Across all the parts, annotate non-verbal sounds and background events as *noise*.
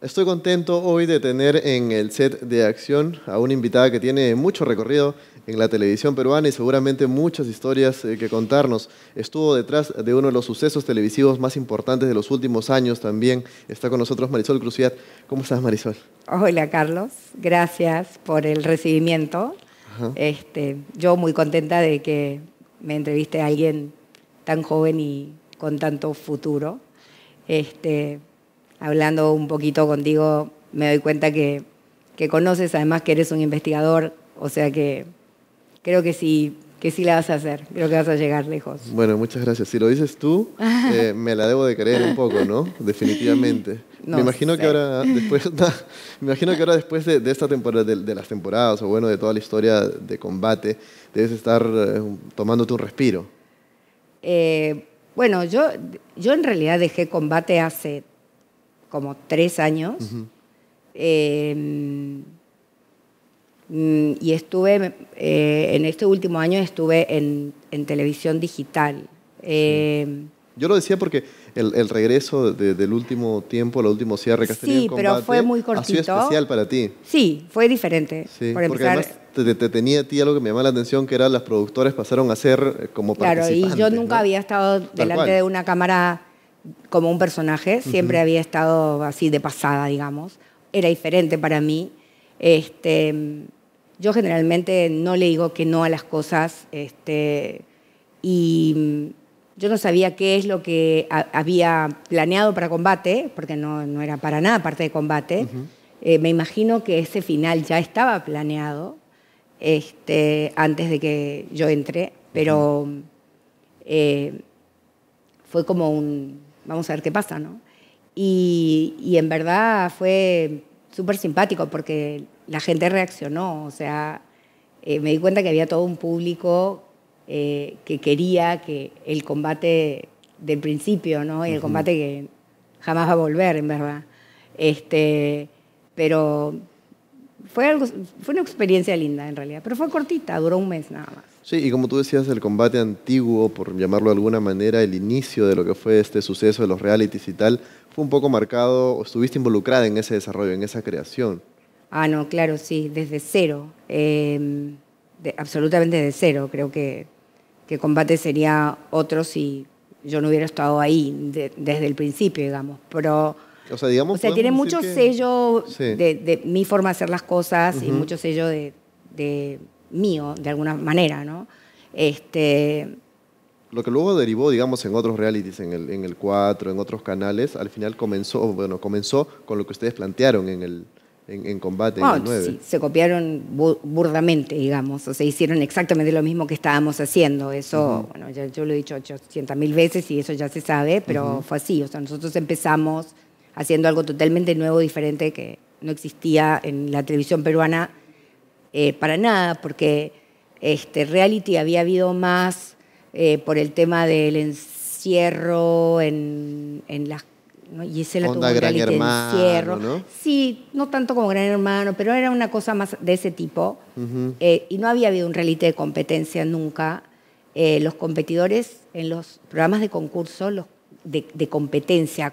Estoy contento hoy de tener en el set de acción a una invitada que tiene mucho recorrido en la televisión peruana y seguramente muchas historias eh, que contarnos. Estuvo detrás de uno de los sucesos televisivos más importantes de los últimos años también. Está con nosotros Marisol Cruciat. ¿Cómo estás, Marisol? Hola, Carlos. Gracias por el recibimiento. Este, yo muy contenta de que me entreviste a alguien tan joven y con tanto futuro. Este, hablando un poquito contigo, me doy cuenta que, conoces, además que eres un investigador, o sea que creo que sí, que sí la vas a hacer, creo que vas a llegar lejos. Bueno, muchas gracias. Si lo dices tú, *laughs* eh, me la debo de creer un poco, ¿no? Definitivamente. me imagino que ahora después, *laughs* me imagino que ahora después de, esta temporada, de, las temporadas, o bueno, de toda la historia de combate, debes estar eh, tomando tu un respiro. Eh, bueno, yo, yo en realidad dejé combate hace como tres años. Em, mm, y estuve, eh, en este último año estuve en, televisión digital. Em, yo lo decía porque el, regreso del último tiempo, el último cierre que pero fue muy cortito. especial para ti. Sí, fue diferente. por porque además te, tenía a ti algo que me llamaba la atención, que eran las productoras pasaron a ser eh, como participantes. Claro, y yo nunca había estado delante de una cámara como un personaje, siempre había estado así de pasada, digamos. Era diferente para mí. Este, yo generalmente no le digo que no a las cosas este, y yo no sabía qué es lo que había planeado para combate, porque no, no era para nada parte de combate. Eh, me imagino que ese final ya estaba planeado este, antes de que yo entré, pero eh, fue como un vamos a ver qué pasa, ¿no? Y, en verdad fue súper simpático porque la gente reaccionó, o sea, eh, me di cuenta que había todo un público eh, que quería que el combate del principio, ¿no? Y el combate que jamás va a volver, en verdad. Este, pero fue, algo, fue una experiencia linda, en realidad, pero fue cortita, duró un mes nada más. Sí, y como tú decías, el combate antiguo, por llamarlo de alguna manera, el inicio de lo que fue este suceso de los realities y tal, fue un poco marcado, o estuviste involucrada en ese desarrollo, en esa creación. Ah, no, claro, sí, desde cero, em, de, absolutamente desde cero. Creo que, que combate sería otro si yo no hubiera estado ahí desde el principio, digamos. Pero o sea, tiene mucho sello de, mi forma de hacer las cosas y mucho sello de, mío, de alguna manera, ¿no? Este... Lo que luego derivó, digamos, en otros realities, en el, en el 4, en otros canales, al final comenzó, bueno, comenzó con lo que ustedes plantearon en el, en, combate. en el 9. Sí, se copiaron burdamente, digamos, o sea, hicieron exactamente lo mismo que estábamos haciendo. Eso, bueno, ya, yo lo he dicho 800.000 mil veces y eso ya se sabe, pero fue así. O sea, nosotros empezamos haciendo algo totalmente nuevo, diferente, que no existía en la televisión peruana eh, para nada, porque este, reality había habido más eh, por el tema del encierro en, en las... Y ese la tuvo un reality hermano, encierro. Sí, no tanto como Gran Hermano, pero era una cosa más de ese tipo. Eh, y no había habido un reality de competencia nunca. los competidores en los programas de concurso, los de, competencia,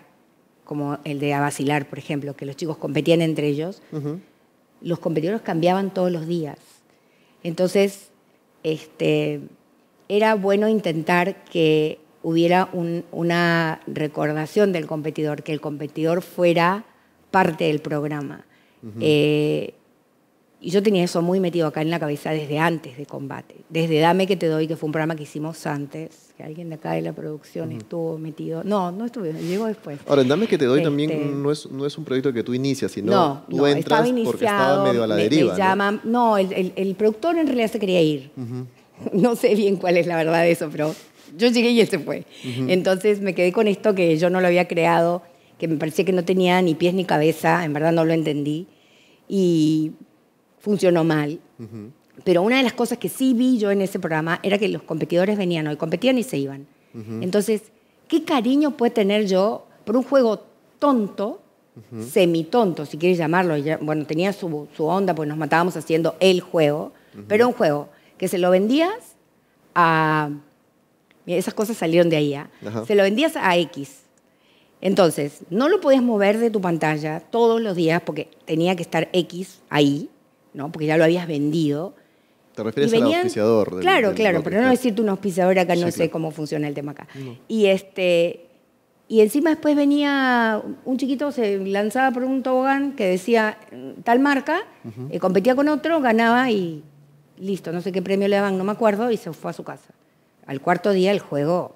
como el de A por ejemplo, que los chicos competían entre ellos, los competidores cambiaban todos los días. Entonces, este, era bueno intentar que hubiera una recordación del competidor, que el competidor fuera parte del programa. Y yo tenía eso muy metido acá en la cabeza desde antes de combate, desde Dame que te doy, que fue un programa que hicimos antes, que alguien de acá de la producción estuvo metido. No, no estuvo llegó después. Ahora, Dame que te doy este, también no es, no es un proyecto que tú inicias, sino no, tú entras estaba iniciado, porque estaba medio a la deriva. ¿no? el, el, productor en realidad se quería ir. *laughs* No sé bien cuál es la verdad de eso, pero yo llegué y él se este fue. Entonces me quedé con esto que yo no lo había creado, que me parecía que no tenía ni pies ni cabeza, en verdad no lo entendí. Y funcionó mal. Pero una de las cosas que sí vi yo en ese programa era que los competidores venían hoy, competían y se iban. Entonces, ¿qué cariño puede tener yo por un juego tonto, semi-tonto, semitonto, si quieres llamarlo? Bueno, tenía su, onda, pues nos matábamos haciendo el juego, pero un juego que se lo vendías a... Esas cosas salieron de ahí. ¿ah? Se lo vendías a X. Entonces, no lo podías mover de tu pantalla todos los días porque tenía que estar X ahí porque ya lo habías vendido. Te refieres al auspiciador. claro, claro, pero no decirte un auspiciador acá, no sé cómo funciona el tema acá. Y este y encima después venía un chiquito, se lanzaba por un tobogán que decía mm, tal marca, eh, competía con otro, ganaba y listo, no sé qué premio le daban, no me acuerdo, y se fue a su casa. Al cuarto día el juego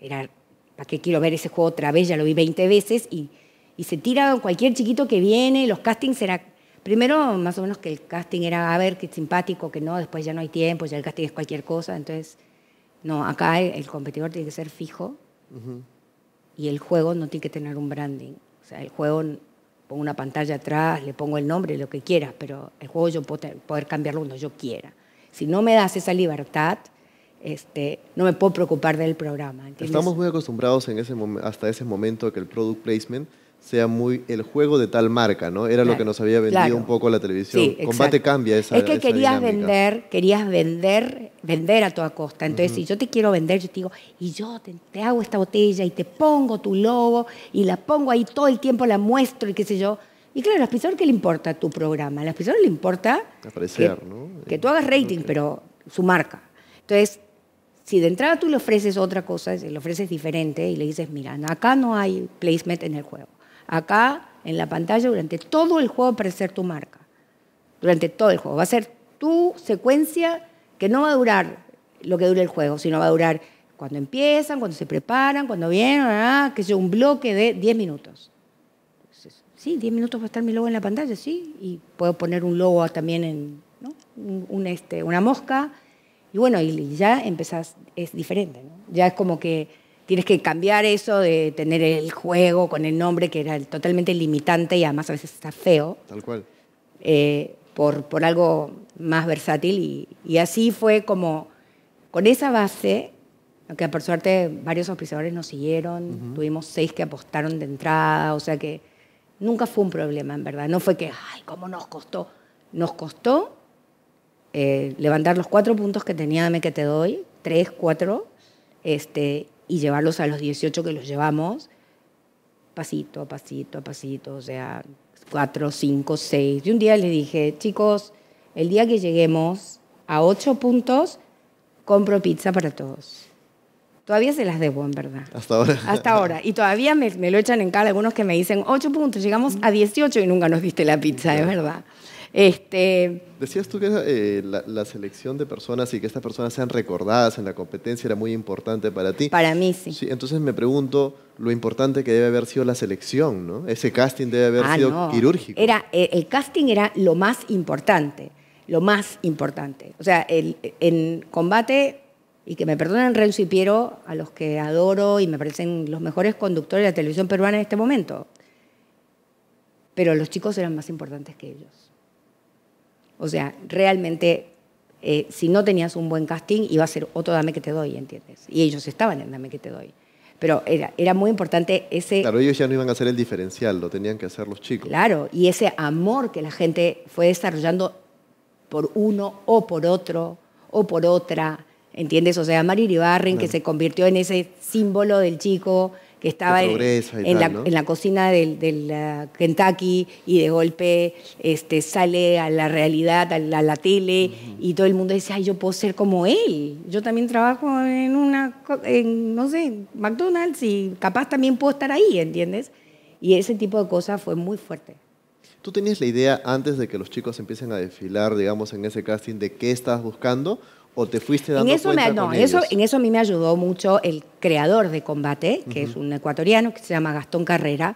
era, ¿para qué quiero ver ese juego otra vez? Ya lo vi 20 veces y, y se tira cualquier chiquito que viene, los castings eran... Primero, más o menos que el casting era a ver qué simpático, que no, después ya no hay tiempo, ya el casting es cualquier cosa. Entonces, no, acá el, competidor tiene que ser fijo y el juego no tiene que tener un branding. O sea, el juego, pongo una pantalla atrás, le pongo el nombre, lo que quieras, pero el juego yo puedo poder cambiarlo cuando yo quiera. Si no me das esa libertad, este, no me puedo preocupar del programa. Estamos muy acostumbrados en ese hasta ese momento a que el product placement sea muy el juego de tal marca, ¿no? Era lo que nos había vendido un poco la televisión. Combate cambia esa Es que querías vender, querías vender, vender a toda costa. Entonces, si yo te quiero vender, yo te digo, y yo te, hago esta botella y te pongo tu logo y la pongo ahí todo el tiempo, la muestro y qué sé yo. Y claro, a las qué que le importa tu programa, a las personas le importa que, ¿no? que tú hagas eh, rating, pero su marca. Entonces, si de entrada tú le ofreces otra cosa, le ofreces diferente y le dices, mira, acá no hay placement en el juego acá en la pantalla durante todo el juego para ser tu marca. Durante todo el juego. Va a ser tu secuencia que no va a durar lo que dure el juego, sino va a durar cuando empiezan, cuando se preparan, cuando vienen, ah, que sea un bloque de 10 minutos. sí, 10 minutos va a estar mi logo en la pantalla, sí, y puedo poner un logo también en ¿no? Este, una mosca, y bueno, y ya empezás, es diferente, ya es como que tienes que cambiar eso de tener el juego con el nombre que era totalmente limitante y además a veces está feo. Tal cual. Eh, por, por algo más versátil y, así fue como con esa base, que por suerte varios auspiciadores nos siguieron, tuvimos seis que apostaron de entrada, o sea que nunca fue un problema en verdad, no fue que, ay, ¿cómo nos costó? Nos costó eh, levantar los cuatro puntos que tenía, dame que te doy, tres, cuatro, este, y llevarlos a los 18 que los llevamos, pasito a pasito a pasito, o sea, cuatro, cinco, seis. Y un día les dije, chicos, el día que lleguemos a ocho puntos, compro pizza para todos. Todavía se las debo, en verdad. Hasta ahora. Hasta ahora. Y todavía me, lo echan en cara algunos que me dicen, ocho puntos, llegamos a 18 y nunca nos diste la pizza, de verdad. Este... Decías tú que eh, la, selección de personas y que estas personas sean recordadas en la competencia era muy importante para ti. Para mí, sí. sí entonces me pregunto lo importante que debe haber sido la selección, ¿no? Ese casting debe haber ah, sido quirúrgico. Era, eh, el casting era lo más importante, lo más importante. O sea, en combate, y que me perdonen Renzo y Piero, a los que adoro y me parecen los mejores conductores de la televisión peruana en este momento, pero los chicos eran más importantes que ellos o sea, realmente, eh, si no tenías un buen casting, iba a ser otro dame que te doy, ¿entiendes? Y ellos estaban en dame que te doy. Pero era, era muy importante ese... Claro, ellos ya no iban a hacer el diferencial, lo tenían que hacer los chicos. Claro, y ese amor que la gente fue desarrollando por uno o por otro o por otra, ¿entiendes? O sea, Mari Ibarren, que se convirtió en ese símbolo del chico que estaba en, la, cocina del, Kentucky y de golpe este, sale a la realidad, a la, tele y todo el mundo dice, ay, yo puedo ser como él. Yo también trabajo en una, no sé, McDonald's y capaz también puedo estar ahí, ¿entiendes? Y ese tipo de cosas fue muy fuerte. ¿Tú tenías la idea antes de que los chicos empiecen a desfilar, digamos, en ese casting de qué estás buscando? ¿O te fuiste dando en eso no, en eso, en eso a mí me ayudó mucho el creador de Combate, que es un ecuatoriano que se llama Gastón Carrera,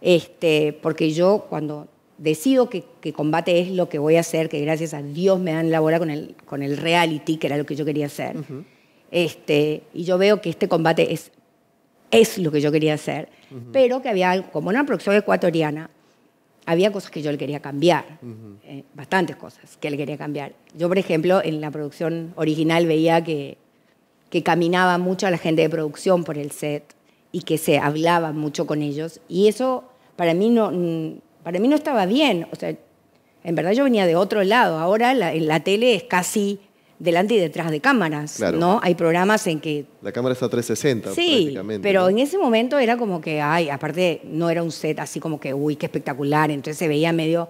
este, porque yo cuando decido que, Combate es lo que voy a hacer, que gracias a Dios me dan la con el, con el reality, que era lo que yo quería hacer, este, y yo veo que este combate es, es lo que yo quería hacer, pero que había, como una producción ecuatoriana, había cosas que yo le quería cambiar, eh, bastantes cosas que le quería cambiar. Yo, por ejemplo, en la producción original veía que, caminaba mucho a la gente de producción por el set y que se hablaba mucho con ellos. Y eso para mí no, mm, para mí no estaba bien. O sea, en verdad yo venía de otro lado. Ahora en la tele es casi delante y detrás de cámaras, ¿no? Hay programas en que... La cámara está a 360 sí, pero en ese momento era como que, ay, aparte no era un set así como que, uy, qué espectacular, entonces se veía medio...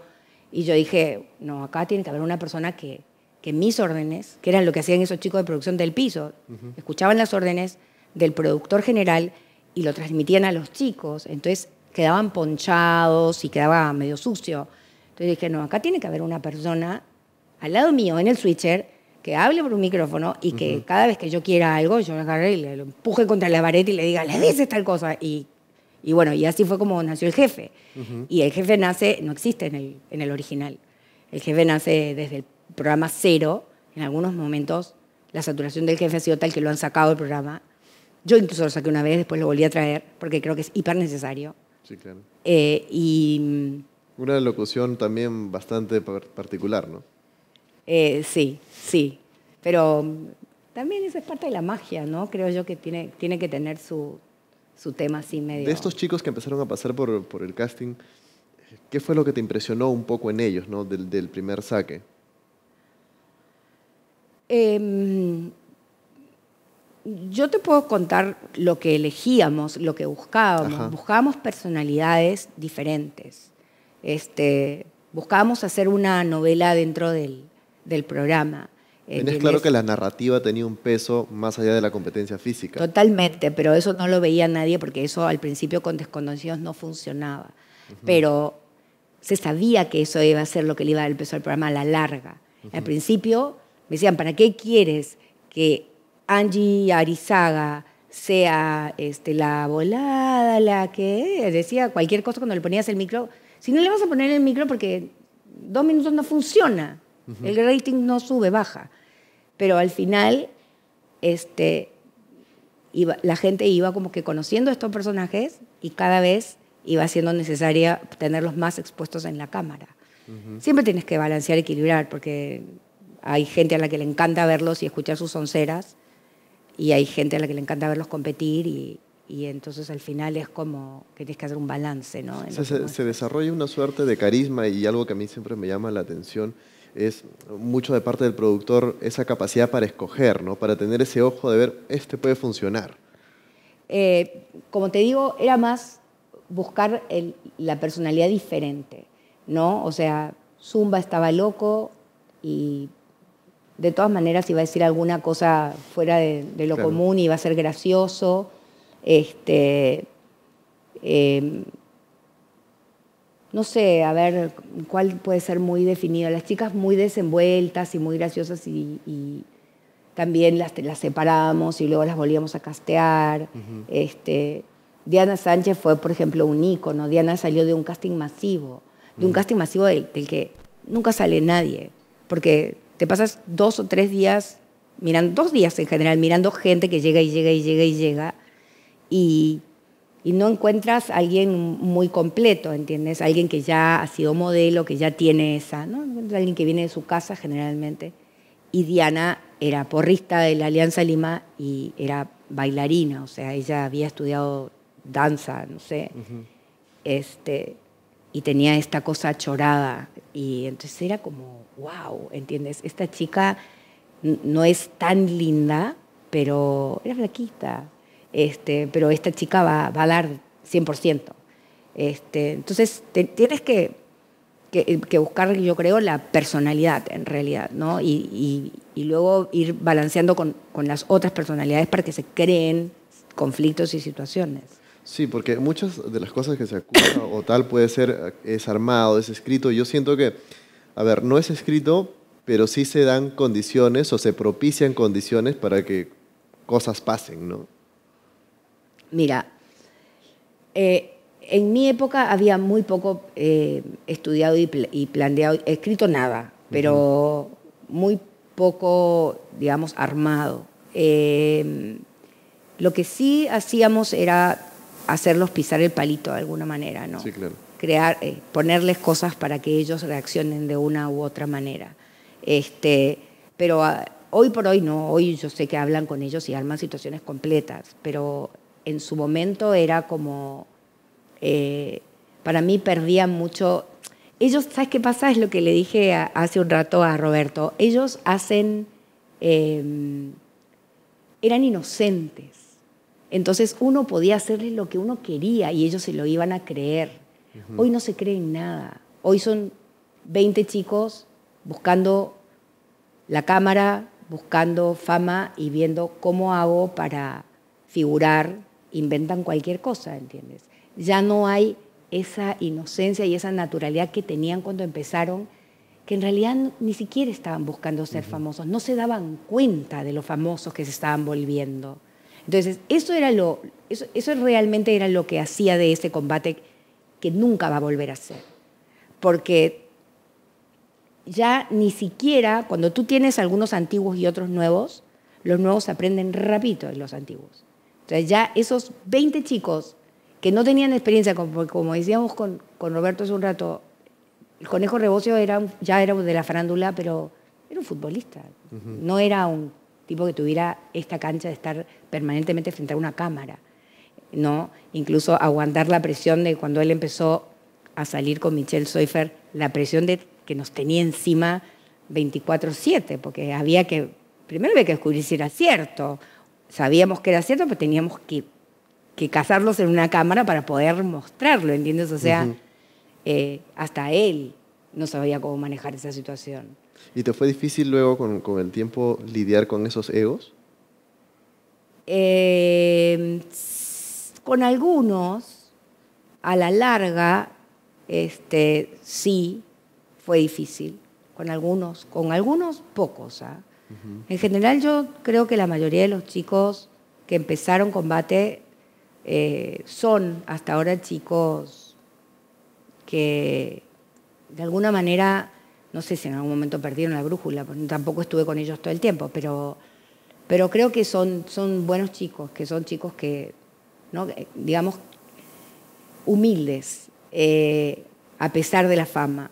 Y yo dije, no, acá tiene que haber una persona que, que mis órdenes, que eran lo que hacían esos chicos de producción del piso, escuchaban las órdenes del productor general y lo transmitían a los chicos, entonces quedaban ponchados y quedaba medio sucio. Entonces dije, no, acá tiene que haber una persona al lado mío en el switcher que hable por un micrófono y que cada vez que yo quiera algo, yo lo agarre y le lo empuje contra la vareta y le diga, le dices tal cosa. Y, y bueno, y así fue como nació el jefe. Y el jefe nace, no existe en el, en el original. El jefe nace desde el programa cero. En algunos momentos la saturación del jefe ha sido tal que lo han sacado del programa. Yo incluso lo saqué una vez, después lo volví a traer, porque creo que es hiper necesario. Sí, claro. Eh, y... Una locución también bastante particular, ¿no? Eh, sí, Sí, pero también eso es parte de la magia, ¿no? Creo yo que tiene, que tener su, tema así medio. De estos chicos que empezaron a pasar por, el casting, ¿qué fue lo que te impresionó un poco en ellos, ¿no? Del, primer saque. Em, yo te puedo contar lo que elegíamos, lo que buscábamos. Buscábamos personalidades diferentes. Este, buscábamos hacer una novela dentro del, del programa. Eh, Tenés claro que la narrativa tenía un peso más allá de la competencia física. Totalmente, pero eso no lo veía nadie porque eso al principio con desconocidos no funcionaba. Pero se sabía que eso iba a ser lo que le iba a dar el peso al programa a la larga. Al principio me decían, ¿para qué quieres que Angie Arizaga sea este, la volada, la que decía cualquier cosa cuando le ponías el micro? Si no le vas a poner el micro porque dos minutos no funciona. El rating no sube, baja. Pero al final, este, la gente iba como que conociendo estos personajes y cada vez iba siendo necesaria tenerlos más expuestos en la cámara. Siempre tienes que balancear, equilibrar, porque hay gente a la que le encanta verlos y escuchar sus onceras, y hay gente a la que le encanta verlos competir, y, y entonces al final es como que tienes que hacer un balance, ¿no? se, desarrolla una suerte de carisma y algo que a mí siempre me llama la atención es mucho de parte del productor esa capacidad para escoger, ¿no? para tener ese ojo de ver, este puede funcionar. Eh, como te digo, era más buscar la personalidad diferente, ¿no? O sea, Zumba estaba loco y de todas maneras iba a decir alguna cosa fuera de, lo común y iba a ser gracioso. Este, em, no sé, a ver cuál puede ser muy definido. Las chicas muy desenvueltas y muy graciosas y, también las, las separábamos y luego las volvíamos a castear. Este, Diana Sánchez fue, por ejemplo, un ícono. Diana salió de un casting masivo, de un casting masivo del, que nunca sale nadie, porque te pasas dos o tres días, mirando, dos días en general, mirando gente que llega y llega y llega y llega. Y y no encuentras a alguien muy completo, ¿entiendes? Alguien que ya ha sido modelo, que ya tiene esa, ¿no? Alguien que viene de su casa generalmente. Y Diana era porrista de la Alianza Lima y era bailarina, o sea, ella había estudiado danza, no sé, este, y tenía esta cosa chorada. Y entonces era como, wow, ¿entiendes? Esta chica no es tan linda, pero era flaquita, este, pero esta chica va, va a dar 100%. Este, entonces, tienes que, que, buscar, yo creo, la personalidad en realidad, ¿no? Y, luego ir balanceando con, con, las otras personalidades para que se creen conflictos y situaciones. Sí, porque muchas de las cosas que se acusan o tal puede ser, eh, es armado, es escrito. Yo siento que, a ver, no es escrito, pero sí se dan condiciones o se propician condiciones para que cosas pasen, ¿no? Mira, eh, en mi época había muy poco eh, estudiado y, planteado, escrito nada, pero muy poco, digamos, armado. Em, lo que sí hacíamos era hacerlos pisar el palito de alguna manera, ¿no? Sí, claro. Crear, eh, ponerles cosas para que ellos reaccionen de una u otra manera. Este, pero ah, hoy por hoy no, hoy yo sé que hablan con ellos y arman situaciones completas, pero en su momento era como, eh, para mí perdían mucho. Ellos, ¿sabes qué pasa? Es lo que le dije hace un rato a Roberto. Ellos hacen, em, eran inocentes. Entonces uno podía hacerles lo que uno quería y ellos se lo iban a creer. Hoy no se creen nada. Hoy son 20 chicos buscando la cámara, buscando fama y viendo cómo hago para figurar inventan cualquier cosa, ¿entiendes? Ya no hay esa inocencia y esa naturalidad que tenían cuando empezaron, que en realidad ni siquiera estaban buscando ser famosos, no se daban cuenta de los famosos que se estaban volviendo. Entonces, eso, era lo, eso, eso realmente era lo que hacía de ese combate que nunca va a volver a ser. Porque ya ni siquiera, cuando tú tienes algunos antiguos y otros nuevos, los nuevos aprenden rápido de los antiguos. O sea, ya esos 20 chicos que no tenían experiencia, como, decíamos con, Roberto hace un rato, el conejo Rebocio era, ya era de la farándula, pero era un futbolista, no era un tipo que tuviera esta cancha de estar permanentemente frente a una cámara, ¿no? Incluso aguantar la presión de cuando él empezó a salir con Michelle Seufer, la presión de, que nos tenía encima 24-7, porque había que, primero había que descubrir si era cierto, sabíamos que era cierto, pero teníamos que, que en una cámara para poder mostrarlo, ¿entiendes? O sea, eh, hasta él no sabía cómo manejar esa situación. ¿Y te fue difícil luego con, el tiempo lidiar con esos egos? Em, con algunos, a la larga, este, sí, fue difícil. Con algunos, con algunos pocos. ¿ah? En general yo creo que la mayoría de los chicos que empezaron combate eh, son hasta ahora chicos que de alguna manera, no sé si en algún momento perdieron la brújula, pues, tampoco estuve con ellos todo el tiempo, pero, creo que son, buenos chicos, que son chicos que, eh, digamos, humildes, eh, a pesar de la fama.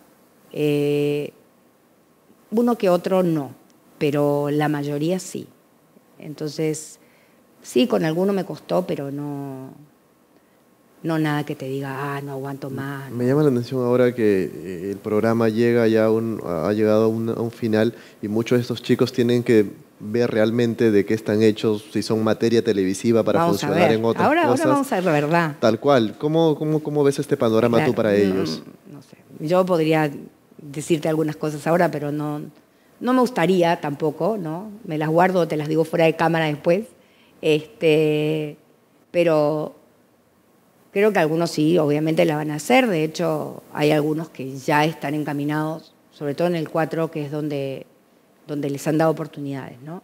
uno que otro no pero la mayoría sí. Entonces, sí, con alguno me costó, pero no, no nada que te diga, ah, no aguanto mm, más. Me llama la atención ahora que eh, el programa llega ya ha llegado a un, final y muchos de estos chicos tienen que ver realmente de qué están hechos, si son materia televisiva para funcionar en otras ahora, cosas. Ahora vamos a ver verdad. Tal cual. ¿Cómo, ves este panorama tú para ellos? no sé. Yo podría decirte algunas cosas ahora, pero no, no me gustaría tampoco, ¿no? Me las guardo, te las digo fuera de cámara después. Este, pero creo que algunos sí, obviamente la van a hacer. De hecho, hay algunos que ya están encaminados, sobre todo en el 4, que es donde, donde les han dado oportunidades, ¿no?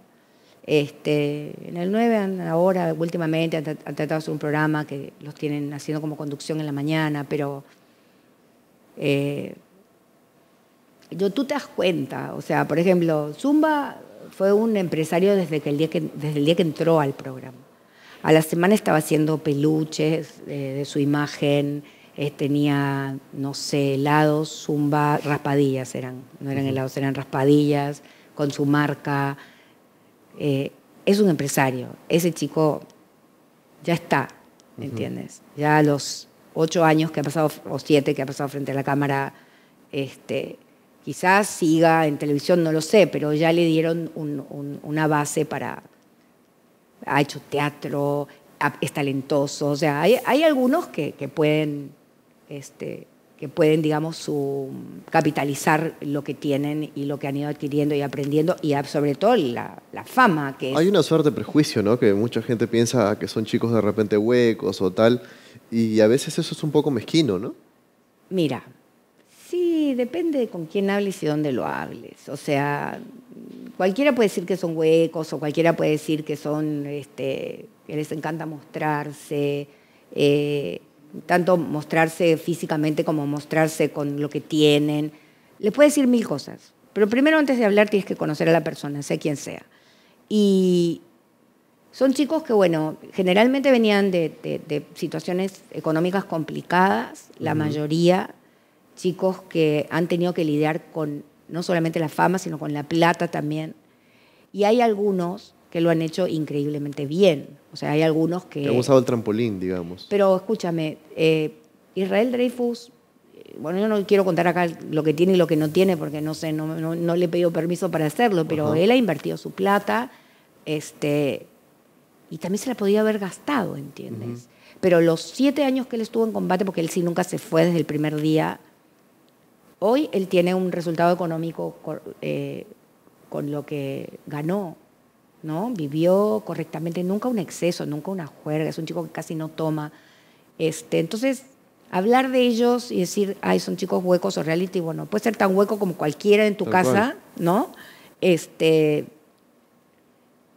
Este, en el 9 ahora, últimamente, han, tratado de hacer un programa que los tienen haciendo como conducción en la mañana, pero eh, yo, tú te das cuenta, o sea, por ejemplo, Zumba fue un empresario desde, el, día que, entró al programa. A la semana estaba haciendo peluches eh, de su imagen, eh, tenía, no sé, helados, Zumba, raspadillas eran, no eran helados, eran raspadillas, con su marca. Eh, es un empresario, ese chico ya está, ¿me entiendes? Ya a los ocho años que ha pasado, o siete que ha pasado frente a la cámara, este, Quizás siga en televisión, no lo sé, pero ya le dieron una base para... Ha hecho teatro, es talentoso, o sea, hay, algunos que, pueden, este, que pueden, digamos, capitalizar lo que tienen y lo que han ido adquiriendo y aprendiendo y sobre todo la, fama que... Hay una suerte de prejuicio, ¿no? Que mucha gente piensa que son chicos de repente huecos o tal, y a veces eso es un poco mezquino, ¿no? Mira, depende de con quién hables y dónde lo hables. O sea, cualquiera puede decir que son huecos o cualquiera puede decir que son, este, que les encanta mostrarse, eh, tanto mostrarse físicamente como mostrarse con lo que tienen. Les puede decir mil cosas, pero primero antes de hablar tienes que conocer a la persona, sea quien sea. Y son chicos que, bueno, generalmente venían de, situaciones económicas complicadas, la mayoría chicos que han tenido que lidiar con no solamente la fama, sino con la plata también. Y hay algunos que lo han hecho increíblemente bien. O sea, hay algunos que... Han usado el trampolín, digamos. Pero escúchame, eh, Israel Dreyfus, eh, bueno, yo no quiero contar acá lo que tiene y lo que no tiene, porque no sé, no, le he pedido permiso para hacerlo, pero él ha invertido su plata, este, y también se la podía haber gastado, ¿entiendes? Pero los siete años que él estuvo en combate, porque él sí nunca se fue desde el primer día, Hoy él tiene un resultado económico eh, con lo que ganó, ¿no? Vivió correctamente, nunca un exceso, nunca una juerga, es un chico que casi no toma. Este, entonces, hablar de ellos y decir, ay, son chicos huecos o reality, bueno, puede ser tan hueco como cualquiera en tu casa, ¿no? Este,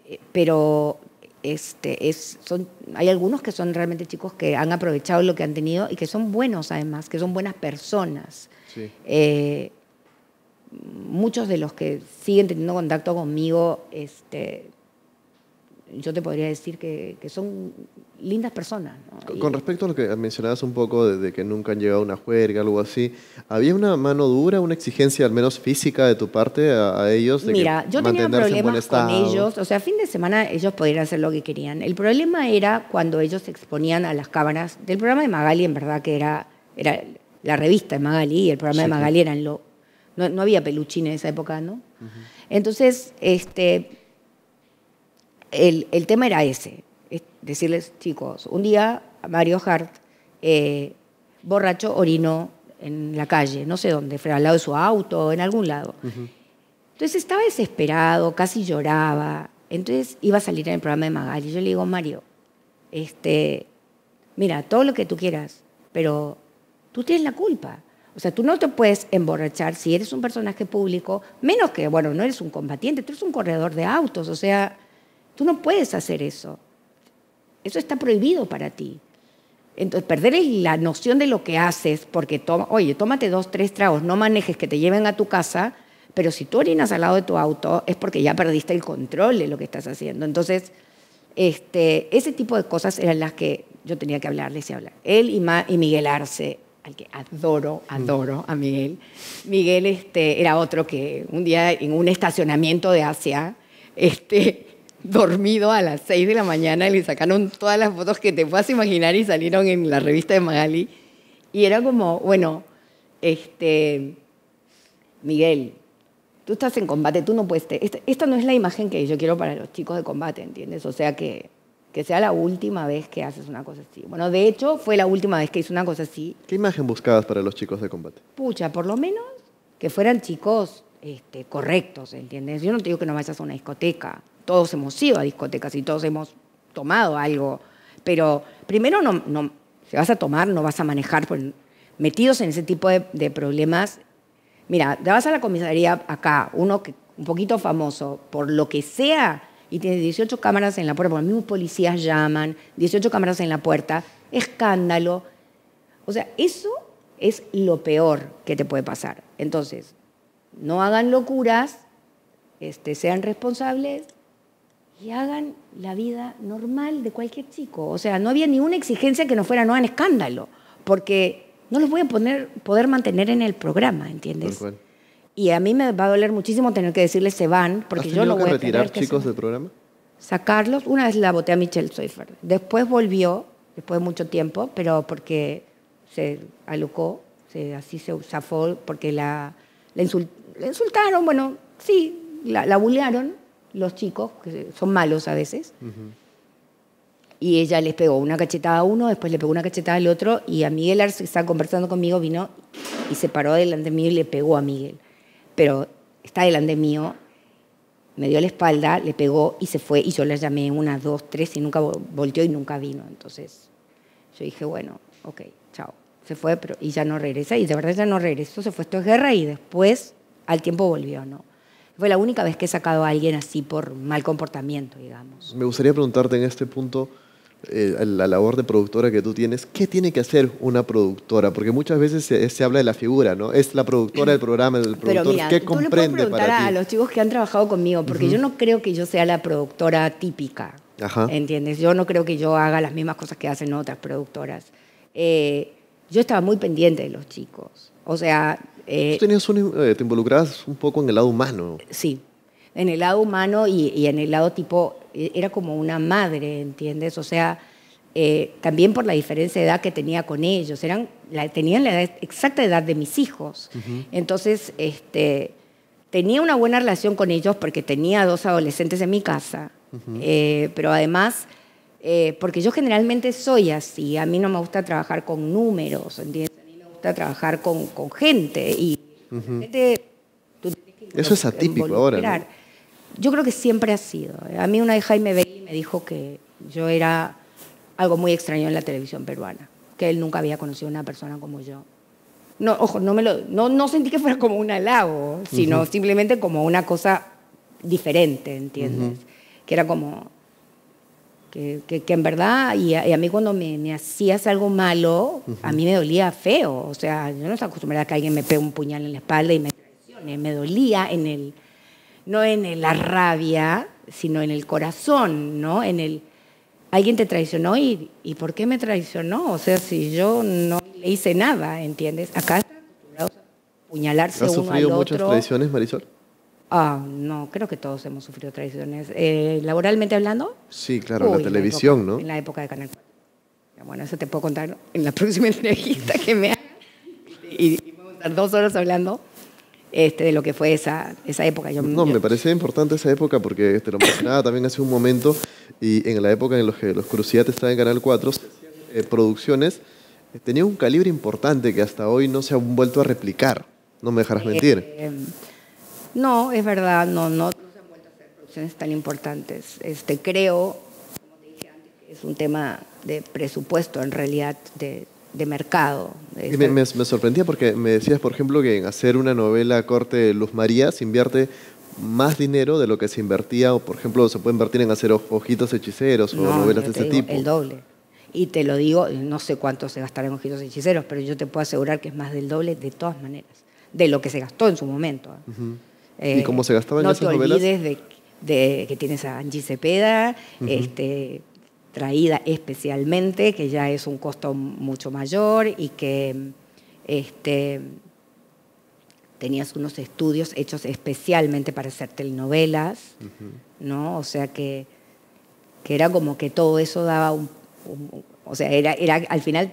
eh, pero este, es, hay algunos que son realmente chicos que han aprovechado lo que han tenido y que son buenos además, que son buenas personas. Eh, muchos de los que siguen teniendo contacto conmigo, este, yo te podría decir que, son lindas personas. Con respecto a lo que mencionabas un poco de, que nunca han llegado a una juerga, algo así, ¿había una mano dura, una exigencia al menos física de tu parte a, ellos? De Mira, yo tenía problemas con ellos, o sea, fin de semana ellos podían hacer lo que querían. El problema era cuando ellos se exponían a las cámaras del programa de Magali, en verdad que era, era la revista de Magali y el programa de Magali eran lo... No, había peluchines en esa época, ¿no? Entonces, este, el, tema era ese. decirles, chicos, un día Mario Hart, eh, borracho, orinó en la calle, no sé dónde, fue al lado de su auto, en algún lado. Entonces estaba desesperado, casi lloraba. Entonces iba a salir en el programa de Magali. Yo le digo, Mario, este, mira, todo lo que tú quieras, pero tú tienes la culpa. O sea, tú no te puedes emborrachar si eres un personaje público, menos que, bueno, no eres un combatiente, tú eres un corredor de autos, o sea, tú no puedes hacer eso. Eso está prohibido para ti. Entonces, perder la noción de lo que haces, porque, toma, oye, tómate dos, tres tragos, no manejes que te lleven a tu casa, pero si tú orinas al lado de tu auto es porque ya perdiste el control de lo que estás haciendo. Entonces, este, ese tipo de cosas eran las que yo tenía que hablarles y hablar. Él y Miguel Arce, al que adoro, adoro a Miguel. Miguel este, era otro que un día en un estacionamiento de Asia, este, *laughs* dormido a las 6 de la mañana, le sacaron todas las fotos que te puedas imaginar y salieron en la revista de Magali. Y era como, bueno, este, Miguel, tú estás en combate, tú no puedes... esta no es la imagen que yo quiero para los chicos de combate, ¿entiendes? O sea que que sea la última vez que haces una cosa así. Bueno, de hecho, fue la última vez que hice una cosa así. ¿Qué imagen buscabas para los chicos de combate? Pucha, por lo menos que fueran chicos este, correctos, ¿entiendes? Yo no te digo que no vayas a una discoteca. Todos hemos ido a discotecas y todos hemos tomado algo. Pero primero, no, no, si vas a tomar, no vas a manejar. metidos en ese tipo de, de problemas. Mira, te vas a la comisaría acá, uno que, un poquito famoso, por lo que sea, y tiene 18 cámaras en la puerta, porque los mismos policías llaman, 18 cámaras en la puerta, escándalo. O sea, eso es lo peor que te puede pasar. Entonces, no hagan locuras, este, sean responsables y hagan la vida normal de cualquier chico. O sea, no había ni una exigencia que no fuera no hagan escándalo, porque no los voy a poner, poder mantener en el programa, ¿entiendes? y a mí me va a doler muchísimo tener que decirles se van, porque yo no voy retirar a retirar chicos del programa? Sacarlos. Una vez la boté a Michelle Seifer. Después volvió, después de mucho tiempo, pero porque se alucó, así se zafó, porque la, insultaron, bueno, sí, la, la los chicos, que son malos a veces. Y ella les pegó una cachetada a uno, después le pegó una cachetada al otro, y a Miguel Arce, que estaba conversando conmigo, vino y se paró delante de mí y le pegó a Miguel pero está delante mío, me dio la espalda, le pegó y se fue. Y yo le llamé una, dos, tres y nunca volteó y nunca vino. Entonces yo dije, bueno, ok, chao. Se fue pero, y ya no regresa. Y de verdad ya no regresó, se fue. Esto es guerra y después al tiempo volvió, ¿no? Fue la única vez que he sacado a alguien así por mal comportamiento, digamos. Me gustaría preguntarte en este punto eh, la labor de productora que tú tienes, ¿qué tiene que hacer una productora? Porque muchas veces se, habla de la figura, ¿no? Es la productora del programa, del productor. Pero mira, ¿Qué tú comprende le puedes preguntar a, a los chicos que han trabajado conmigo, porque yo no creo que yo sea la productora típica. Ajá. ¿Entiendes? Yo no creo que yo haga las mismas cosas que hacen otras productoras. Eh, yo estaba muy pendiente de los chicos. O sea. Eh, tú tenías un, te involucrabas un poco en el lado humano. Sí, en el lado humano y, en el lado tipo, e, era como una madre, ¿entiendes? O sea, eh, también por la diferencia de edad que tenía con ellos, eran, la, tenían la exacta edad de mis hijos. Entonces, este, tenía una buena relación con ellos porque tenía dos adolescentes en mi casa, eh, pero además... Eh, porque yo generalmente soy así, a mí no me gusta trabajar con números, ¿entiendes? A mí me gusta trabajar con, con gente y Eso es atípico ahora yo creo que siempre ha sido. A mí una vez Jaime Bailey me dijo que yo era algo muy extraño en la televisión peruana, que él nunca había conocido a una persona como yo. No, ojo, no, me lo, no, sentí que fuera como un halago, sino simplemente como una cosa diferente, ¿entiendes? Que era como, que, que, en verdad, y a, mí cuando me, hacías algo malo, a mí me dolía feo, o sea, yo no estaba acostumbrada a que alguien me pegue un puñal en la espalda y me traicione, me dolía en el no en la rabia, sino en el corazón, ¿no? En el alguien te traicionó y, y ¿por qué me traicionó? O sea, si yo no le hice nada, ¿entiendes? Acá están a puñalarse uno al otro. ¿Has sufrido muchas traiciones, Marisol? Ah, no, creo que todos hemos sufrido traiciones. Eh, ¿Laboralmente hablando? Sí, claro, en la televisión, ¿no? En la época de Canal 4. Bueno, eso te puedo contar en la *laughs* próxima entrevista que me hagan. Y, y vamos a estar dos horas hablando. Este, de lo que fue esa, época. no, me parecía importante esa época porque te este, lo mencionaba también hace un momento y en la época en la que los Cruciates estaban en Canal 4, eh, producciones eh, tenían un calibre importante que hasta hoy no se han vuelto a replicar. No me dejarás eh, mentir. no, es verdad, no, no, se han vuelto a hacer producciones tan importantes. Este, creo, como te dije antes, que es un tema de presupuesto en realidad, de, de mercado. me, sorprendía porque me decías, por ejemplo, que en hacer una novela corte Luz María se invierte más dinero de lo que se invertía, o por ejemplo, se puede invertir en hacer Ojitos hechiceros o novelas de ese tipo. El doble. Y te lo digo, no sé cuánto se gastará en Ojitos hechiceros, pero yo te puedo asegurar que es más del doble de todas maneras, de lo que se gastó en su momento. ¿eh? ¿Y eh, cómo se gastaba en esas novelas? No te olvides de, que tienes a Angie Cepeda, este, traída especialmente, que ya es un costo mucho mayor y que este, tenías unos estudios hechos especialmente para hacer telenovelas, ¿no? O sea que, era como que todo eso daba un, o sea, era, era al final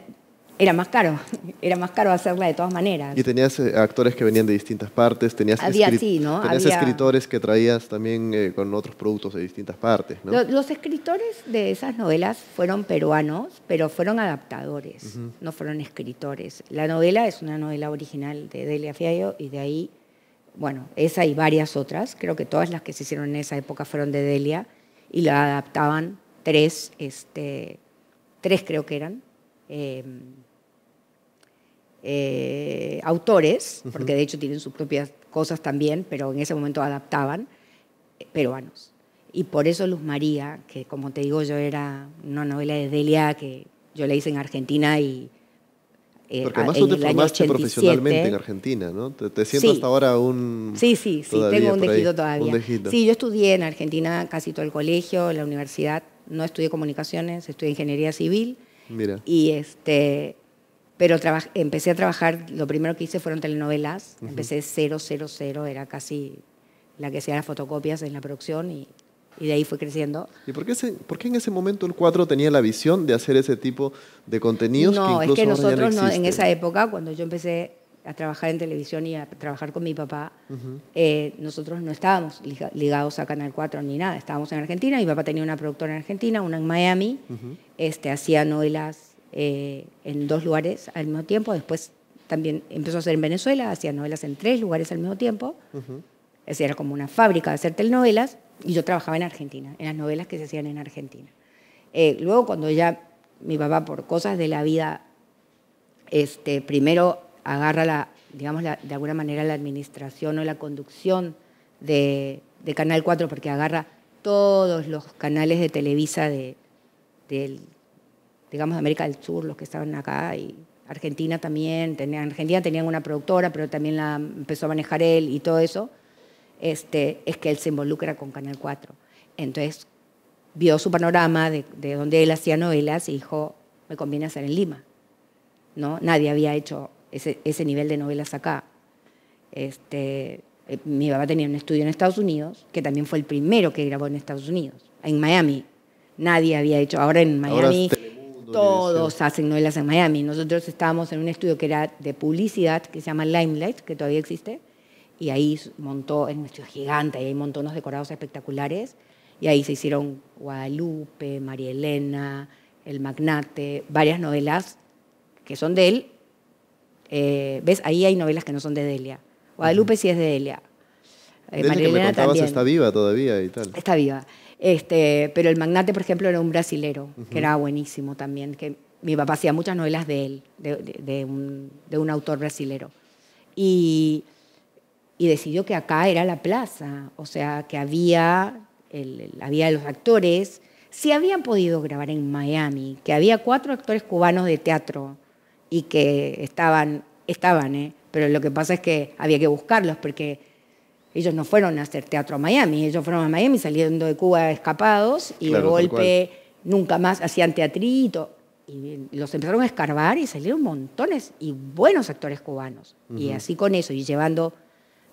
era más caro, era más caro hacerla de todas maneras. Y tenías eh, actores que venían de distintas partes, tenías, Había, sí, ¿no? tenías escritores que traías también eh, con otros productos de distintas partes. ¿no? Los, escritores de esas novelas fueron peruanos, pero fueron adaptadores, no fueron escritores. La novela es una novela original de Delia Fiallo y de ahí, bueno, esa y varias otras, creo que todas las que se hicieron en esa época fueron de Delia y la adaptaban tres, este, tres creo que eran Em, eh, autores, porque de hecho tienen sus propias cosas también, pero en ese momento adaptaban, eh, peruanos. Y por eso Luz María, que como te digo yo era una novela de Delia que yo la hice en Argentina y... Eh, porque además tú te formaste 87, profesionalmente en Argentina, ¿no? Te, sientes siento hasta ahora un... Sí, sí, sí, tengo un dejito todavía. Sí, yo estudié en Argentina casi todo el colegio, la universidad. No estudié comunicaciones, estudié ingeniería civil. Y este, pero empecé a trabajar, lo primero que hice fueron telenovelas, empecé 000, era casi la que hacía las fotocopias en la producción y, y de ahí fue creciendo. ¿Y por qué, en ese momento el 4 tenía la visión de hacer ese tipo de contenidos? No, es que nosotros no, en esa época, cuando yo empecé a trabajar en televisión y a trabajar con mi papá, eh, nosotros no estábamos ligados a Canal 4 ni nada, estábamos en Argentina, mi papá tenía una productora en Argentina, una en Miami, este, hacía novelas eh, en dos lugares al mismo tiempo, después también empezó a hacer en Venezuela, hacía novelas en tres lugares al mismo tiempo, era como una fábrica de hacer telenovelas, y yo trabajaba en Argentina, en las novelas que se hacían en Argentina. Eh, luego cuando ya mi papá por cosas de la vida, este, primero agarra la, digamos, de alguna manera la administración o la conducción de, Canal 4, porque agarra todos los canales de Televisa de, digamos, América del Sur, los que estaban acá, y Argentina también, tenía, Argentina tenían una productora, pero también la empezó a manejar él y todo eso, este, es que él se involucra con Canal 4. Entonces vio su panorama de, donde él hacía novelas y dijo, me conviene hacer en Lima. ¿no? Nadie había hecho ese, nivel de novelas acá. Este, eh, mi papá tenía un estudio en Estados Unidos, que también fue el primero que grabó en Estados Unidos, en Miami. Nadie había hecho, ahora en Miami todos hacen novelas en Miami. Nosotros estábamos en un estudio que era de publicidad, que se llama Limelight, que todavía existe, y ahí montó, es un estudio gigante, y ahí montó unos decorados espectaculares, y ahí se hicieron Guadalupe, María Elena, El Magnate, varias novelas que son de él eh, ¿Ves? Ahí hay novelas que no son de Delia. Guadalupe sí es de Delia. Eh, también. está viva todavía y tal. Está viva. Este, pero el magnate, por ejemplo, era un brasilero, que era buenísimo también. Que mi papá hacía muchas novelas de él, de, de, un, de un, autor brasilero. Y, decidió que acá era la plaza, o sea, que había, el, había los actores, si habían podido grabar en Miami, que había cuatro actores cubanos de teatro, y que estaban, estaban, ¿eh? pero lo que pasa es que había que buscarlos porque ellos no fueron a hacer teatro a Miami, ellos fueron a Miami saliendo de Cuba escapados y de golpe nunca más hacían teatrito. Y los empezaron a escarbar y salieron montones y buenos actores cubanos. Y así con eso, y llevando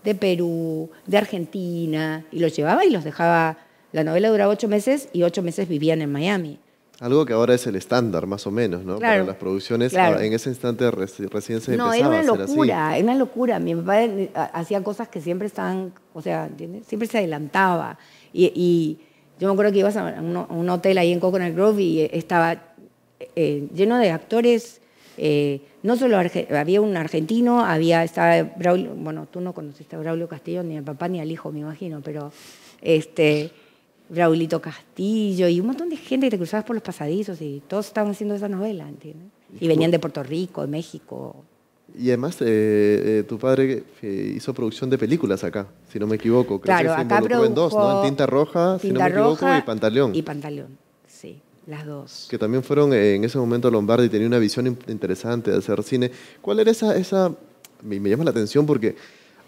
de Perú, de Argentina, y los llevaba y los dejaba. La novela duraba ocho meses y ocho meses vivían en Miami. Algo que ahora es el estándar, más o menos, ¿no? las producciones, en ese instante recién se no, empezaba una locura, es una locura. Mi papá eh, hacía cosas que siempre estaban, o sea, ¿entiendes? siempre se adelantaba. Y, yo me acuerdo que ibas a un, hotel ahí en Coconut Grove y eh, estaba eh, lleno de actores, no solo había un argentino, había, estaba Braulio, bueno, tú no conociste a Braulio Castillo, ni al papá ni al hijo, me imagino, pero este Raulito Castillo y un montón de gente que te cruzabas por los pasadizos y todos estaban haciendo esa novela, ¿entiendes? Y venían de Puerto Rico, de México. Y además, eh, eh, tu padre eh, hizo producción de películas acá, si no me equivoco. claro, que acá produjo en dos, ¿no? En Tinta Roja, si no me equivoco, y Pantaleón. Y Pantaleón, sí, las dos. Que también fueron en ese momento Lombardi y tenía una visión interesante de hacer cine. ¿Cuál era esa...? esa... me llama la atención porque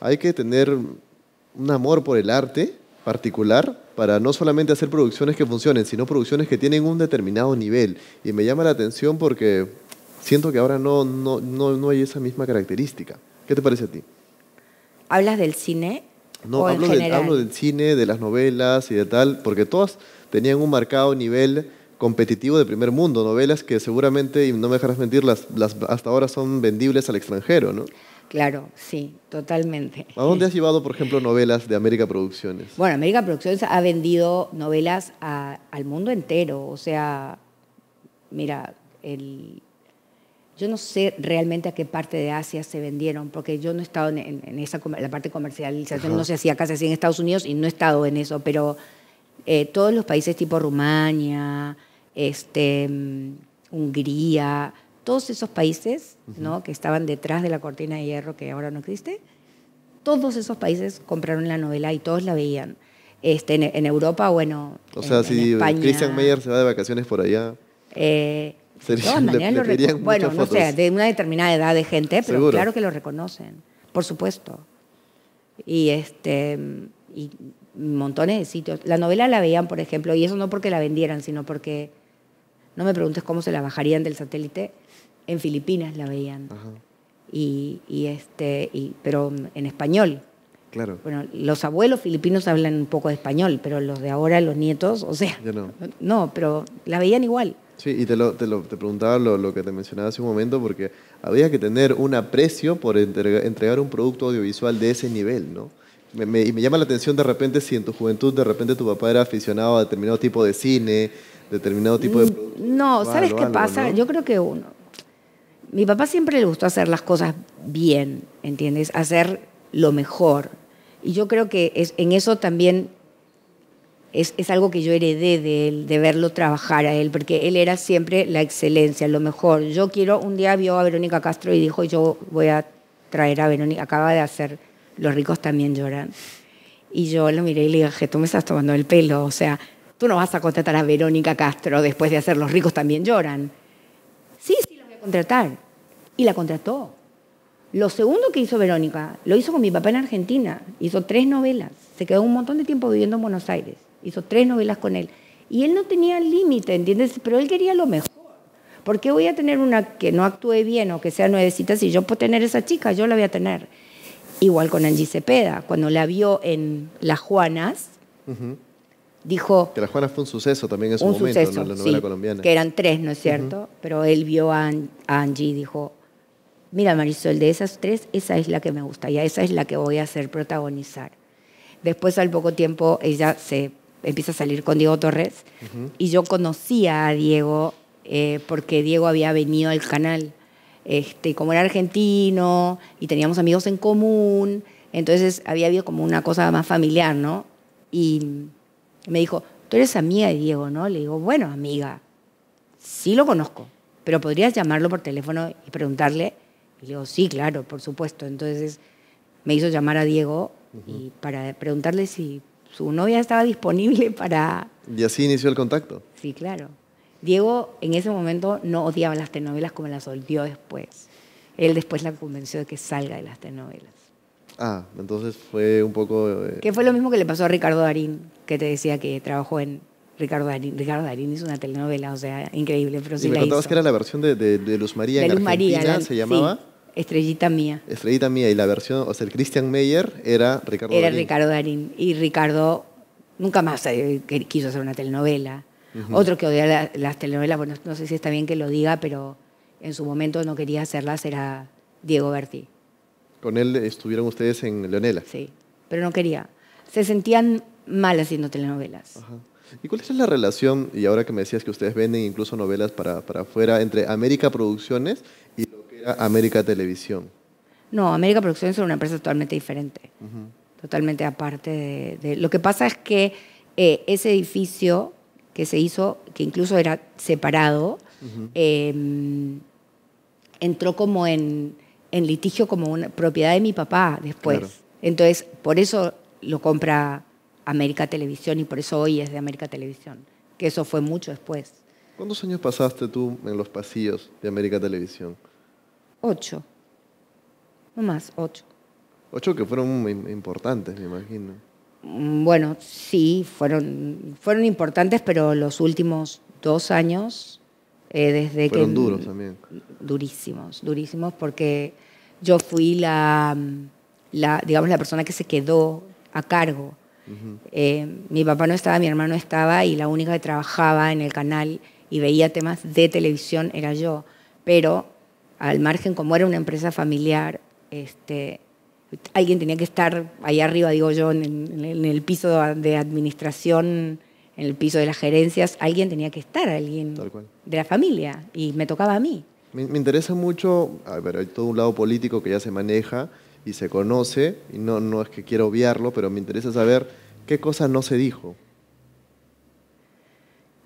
hay que tener un amor por el arte particular para no solamente hacer producciones que funcionen, sino producciones que tienen un determinado nivel. Y me llama la atención porque siento que ahora no, no, no, hay esa misma característica. ¿Qué te parece a ti? ¿Hablas del cine? No, hablo, del cine, de las novelas y de tal, porque todas tenían un marcado nivel competitivo de primer mundo, novelas que seguramente, y no me dejarás mentir, las, las hasta ahora son vendibles al extranjero, ¿no? Claro, sí, totalmente. ¿A dónde has llevado, por ejemplo, novelas de América Producciones? Bueno, América Producciones ha vendido novelas al mundo entero. O sea, mira, yo no sé realmente a qué parte de Asia se vendieron, porque yo no he estado en, esa, la parte comercialización, no sé si acá así en Estados Unidos y no he estado en eso, pero eh, todos los países tipo Rumania, este, mm, Hungría, todos esos países ¿no? que estaban detrás de la cortina de hierro que ahora no existe, todos esos países compraron la novela y todos la veían. Este, en, Europa, bueno. O sea, si Christian Meyer se va de vacaciones por allá. Eh, de todas *laughs* maneras Bueno, no de una determinada edad de gente, pero claro que lo reconocen, por supuesto. Y este y montones de sitios. La novela la veían, por ejemplo, y eso no porque la vendieran, sino porque no me preguntes cómo se la bajarían del satélite. En Filipinas la veían. Y, este, y, pero en español. Claro. Bueno, los abuelos filipinos hablan un poco de español, pero los de ahora, los nietos, o sea, no. no. pero la veían igual. Sí, y te, lo, te, lo, te preguntaba lo, que te mencionaba hace un momento, porque había que tener un aprecio por entregar, un producto audiovisual de ese nivel, ¿no? Y me, me, llama la atención de repente si en tu juventud de repente tu papá era aficionado a determinado tipo de cine determinado tipo de mm, No, ¿sabes qué pasa? Yo creo que uno. Mi papá siempre le gustó hacer las cosas bien, ¿entiendes? Hacer lo mejor. Y yo creo que es, en eso también es, es, algo que yo heredé de él, de verlo trabajar a él, porque él era siempre la excelencia, lo mejor. Yo quiero, un día vio a Verónica Castro y dijo, yo voy a traer a Verónica, acaba de hacer Los ricos también lloran. Y yo lo miré y le dije, tú me estás tomando el pelo, o sea, Tú no vas a contratar a Verónica Castro después de hacer Los ricos también lloran. Sí, sí, la voy a contratar. Y la contrató. Lo segundo que hizo Verónica, lo hizo con mi papá en Argentina. Hizo tres novelas. Se quedó un montón de tiempo viviendo en Buenos Aires. Hizo tres novelas con él. Y él no tenía límite, ¿entiendes? Pero él quería lo mejor. ¿Por qué voy a tener una que no actúe bien o que sea nuevecita si yo puedo tener esa chica? Yo la voy a tener. Igual con Angie Cepeda, cuando la vio en Las Juanas, dijo... Que la Juana fue un suceso también en su un momento, suceso, en la novela colombiana. Que eran tres, ¿no es cierto? Pero él vio a, Angie y dijo, mira Marisol, de esas tres, esa es la que me gusta y a esa es la que voy a hacer protagonizar. Después, al poco tiempo, ella se empieza a salir con Diego Torres y yo conocía a Diego eh, porque Diego había venido al canal. Este, como era argentino y teníamos amigos en común, entonces había habido como una cosa más familiar, ¿no? Y me dijo, tú eres amiga de Diego, ¿no? Le digo, bueno, amiga, sí lo conozco, pero podrías llamarlo por teléfono y preguntarle. Y le digo, sí, claro, por supuesto. Entonces me hizo llamar a Diego y para preguntarle si su novia estaba disponible para... Y así inició el contacto. Sí, claro. Diego en ese momento no odiaba las telenovelas como las odió después. Él después la convenció de que salga de las telenovelas. Ah, entonces fue un poco... Que fue lo mismo que le pasó a Ricardo Darín, que te decía que trabajó en... Ricardo Darín, Ricardo Darín hizo una telenovela, o sea, increíble, pero y me contabas que era la versión de, Luz María en Luz Argentina, María, se llamaba... Estrellita Mía. Estrellita Mía, y la versión, o sea, el Christian Meyer era Ricardo Darín. Era Ricardo Darín, y Ricardo nunca más quiso hacer una telenovela. Otro que odia las telenovelas, bueno, no sé si está bien que lo diga, pero en su momento no quería hacerlas, era Diego Berti con él estuvieron ustedes en Leonela. Sí, pero no quería. Se sentían mal haciendo telenovelas. Ajá. ¿Y cuál es la relación, y ahora que me decías que ustedes venden incluso novelas para, afuera, entre América Producciones y lo que era América Televisión? No, América Producciones era una empresa totalmente diferente, totalmente aparte de, Lo que pasa es que eh, ese edificio que se hizo, que incluso era separado, em, entró como en en litigio como una propiedad de mi papá después. Entonces, por eso lo compra América Televisión y por eso hoy es de América Televisión, que eso fue mucho después. ¿Cuántos años pasaste tú en los pasillos de América Televisión? Ocho. No más, ocho. Ocho que fueron importantes, me imagino. Mm, bueno, sí, fueron, fueron importantes, pero los últimos dos años eh, Fueron duros también. Durísimos, durísimos, porque yo fui la, digamos, la persona que se quedó a cargo. Eh, mi papá no estaba, mi hermano estaba y la única que trabajaba en el canal y veía temas de televisión era yo. Pero al margen, como era una empresa familiar, este, alguien tenía que estar ahí arriba, digo yo, en el piso de administración en el piso de las gerencias, alguien tenía que estar, alguien de la familia, y me tocaba a mí. Me, interesa mucho, a ver, hay todo un lado político que ya se maneja y se conoce, y no, es que quiera obviarlo, pero me interesa saber qué cosa no se dijo.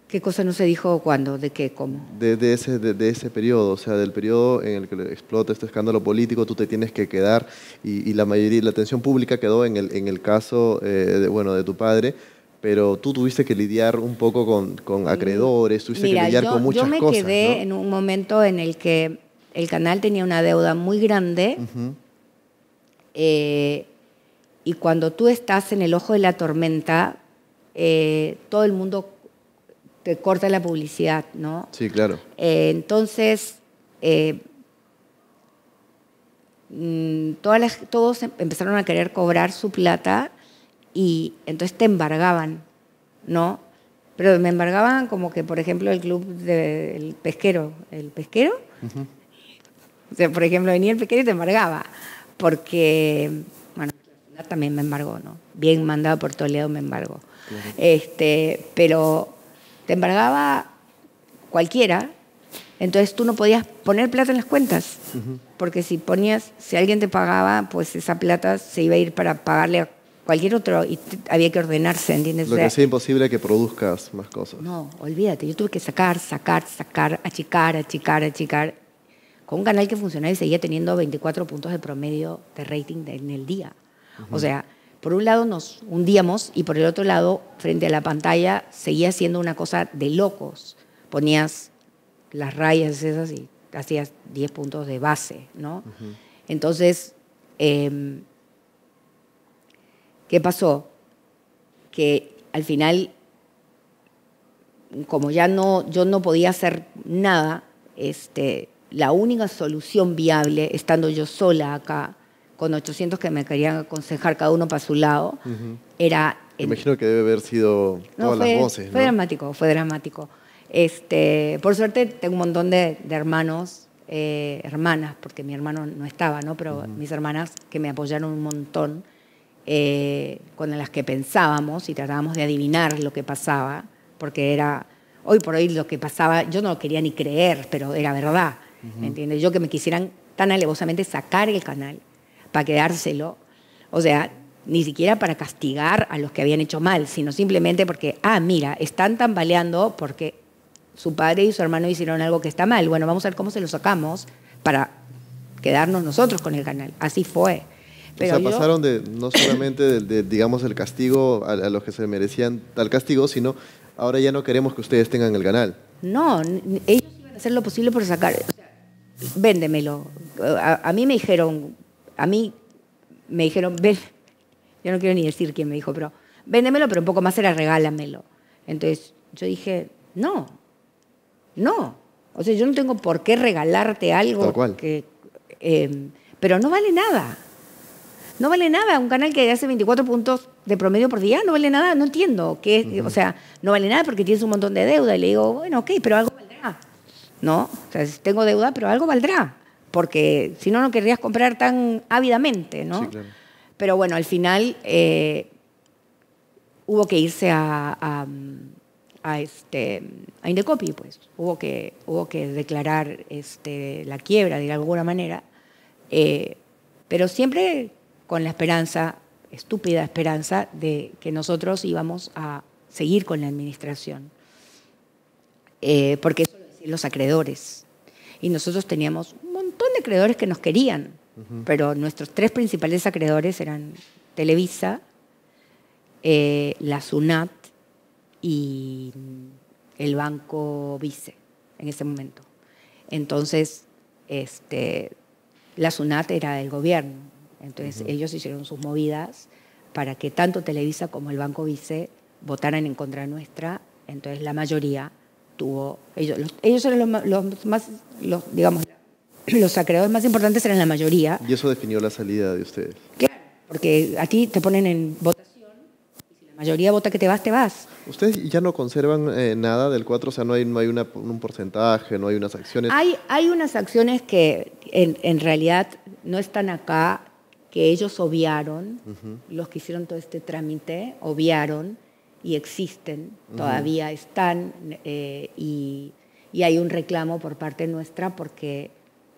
¿Qué cosa no se dijo cuándo? ¿De qué? ¿Cómo? De, ese, de, ese periodo, o sea, del periodo en el que explota este escándalo político, tú te tienes que quedar y, la mayoría, la atención pública quedó en el, en el caso eh, bueno, de tu padre, pero tú tuviste que lidiar un poco con, acreedores, tuviste que lidiar con muchas cosas. Yo me quedé en un momento en el que el canal tenía una deuda muy grande eh, y cuando tú estás en el ojo de la tormenta, eh, todo el mundo te corta la publicidad, ¿no? Sí, claro. Eh, entonces, mm, todos empezaron a querer cobrar su plata y entonces te embargaban, ¿no? Pero me embargaban como que, por ejemplo, el club del pesquero, el pesquero, o sea, por ejemplo, venía el pesquero y te embargaba, porque, bueno, también me embargó, ¿no? Bien mandado por Toledo me embargó. Este, pero te embargaba cualquiera, entonces tú no podías poner plata en las cuentas, porque si ponías, si alguien te pagaba, pues esa plata se iba a ir para pagarle a cualquier otro, había que ordenarse, ¿entiendes? Lo que hacía imposible que produzcas más cosas. No, olvídate, yo tuve que sacar, sacar, sacar, achicar, achicar, achicar, con un canal que funcionaba y seguía teniendo 24 puntos de promedio de rating en el día. O sea, por un lado nos hundíamos y por el otro lado, frente a la pantalla, seguía siendo una cosa de locos. Ponías las rayas esas y hacías 10 puntos de base, ¿no? Entonces, em, ¿Qué pasó? Que al final, como ya no, yo no podía hacer nada, este, la única solución viable, estando yo sola acá, con 800 que me querían aconsejar cada uno para su lado, era... imagino que debe haber sido todas las voces. Fue dramático, fue dramático. Este, por suerte tengo un montón de, hermanos, eh, hermanas, porque mi hermano no estaba, ¿no? pero mis hermanas que me apoyaron un montón eh, con las que pensábamos y tratábamos de adivinar lo que pasaba, porque era, hoy por hoy lo que pasaba, yo no lo quería ni creer, pero era verdad, ¿me entiendes? Yo que me quisieran tan alevosamente sacar el canal para quedárselo, o sea, ni siquiera para castigar a los que habían hecho mal, sino simplemente porque, ah, mira, están tambaleando porque su padre y su hermano hicieron algo que está mal. Bueno, vamos a ver cómo se lo sacamos para quedarnos nosotros con el canal. Así fue o sea, pasaron de no solamente de, digamos, el castigo a, los que se merecían tal castigo, sino ahora ya no queremos que ustedes tengan el canal. No, ellos iban a hacer lo posible por sacar. véndemelo. A, mí me dijeron, a mí me dijeron, ven, yo no quiero ni decir quién me dijo, pero véndemelo, pero un poco más era regálamelo. Entonces yo dije, no, no. O sea, yo no tengo por qué regalarte algo que. Em, pero no vale nada no vale nada. Un canal que hace 24 puntos de promedio por día no vale nada. No entiendo. O sea, no vale nada porque tienes un montón de deuda. Y le digo, bueno, ok, pero algo valdrá. ¿No? O sea, tengo deuda, pero algo valdrá. Porque si no, no querrías comprar tan ávidamente, ¿no? Pero bueno, al final eh, hubo que irse a, a este a Indecopi, pues hubo que hubo que declarar este la quiebra de alguna manera, eh, pero siempre con la esperanza, estúpida esperanza, de que nosotros íbamos a seguir con la administración. Eh, porque eso lo decían los acreedores. Y nosotros teníamos un montón de acreedores que nos querían, pero nuestros tres principales acreedores eran Televisa, eh, la SUNAT y el Banco Vice en ese momento. Entonces, este, la SUNAT era del gobierno, entonces ellos hicieron sus movidas para que tanto Televisa como el Banco Vice votaran en contra nuestra. Entonces la mayoría tuvo ellos ellos eran los, más los digamos los acreedores más importantes eran la mayoría. Y eso definió la salida de ustedes. Claro, porque aquí te ponen en votación y si la mayoría vota que te vas, te vas. ¿Ustedes ya no conservan eh, nada del 4? O sea, no hay, no hay un porcentaje, no hay unas acciones. Hay, hay unas acciones que en, en realidad no están acá que ellos obviaron, los que hicieron todo este trámite obviaron y existen, todavía están eh, y, y, hay un reclamo por parte nuestra porque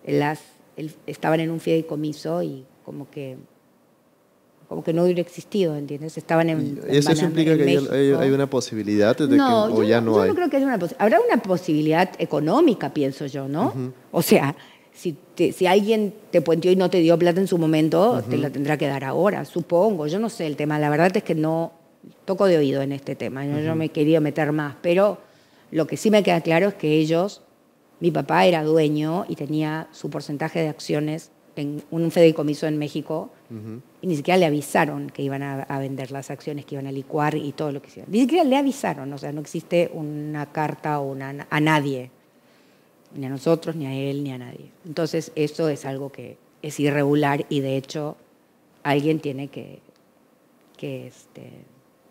las, estaban en un fideicomiso y como que como que no hubiera existido, ¿entiendes? Estaban en... ¿Eso implica que hay, una posibilidad de que, o ya no hay? No, creo que haya una Habrá una posibilidad económica, pienso yo, ¿no? O sea, si, alguien te puenteó y no te dio plata en su momento, te la tendrá que dar ahora, supongo. Yo no sé el tema, la verdad es que no toco de oído en este tema, yo, no he querido me quería meter más, pero lo que sí me queda claro es que ellos, mi papá era dueño y tenía su porcentaje de acciones en un fideicomiso en México y ni siquiera le avisaron que iban a, vender las acciones, que iban a licuar y todo lo que hicieron. Ni siquiera le avisaron, o sea, no existe una carta o a nadie ni a nosotros, ni a él, ni a nadie. Entonces, eso es algo que es irregular y de hecho alguien tiene que... que este...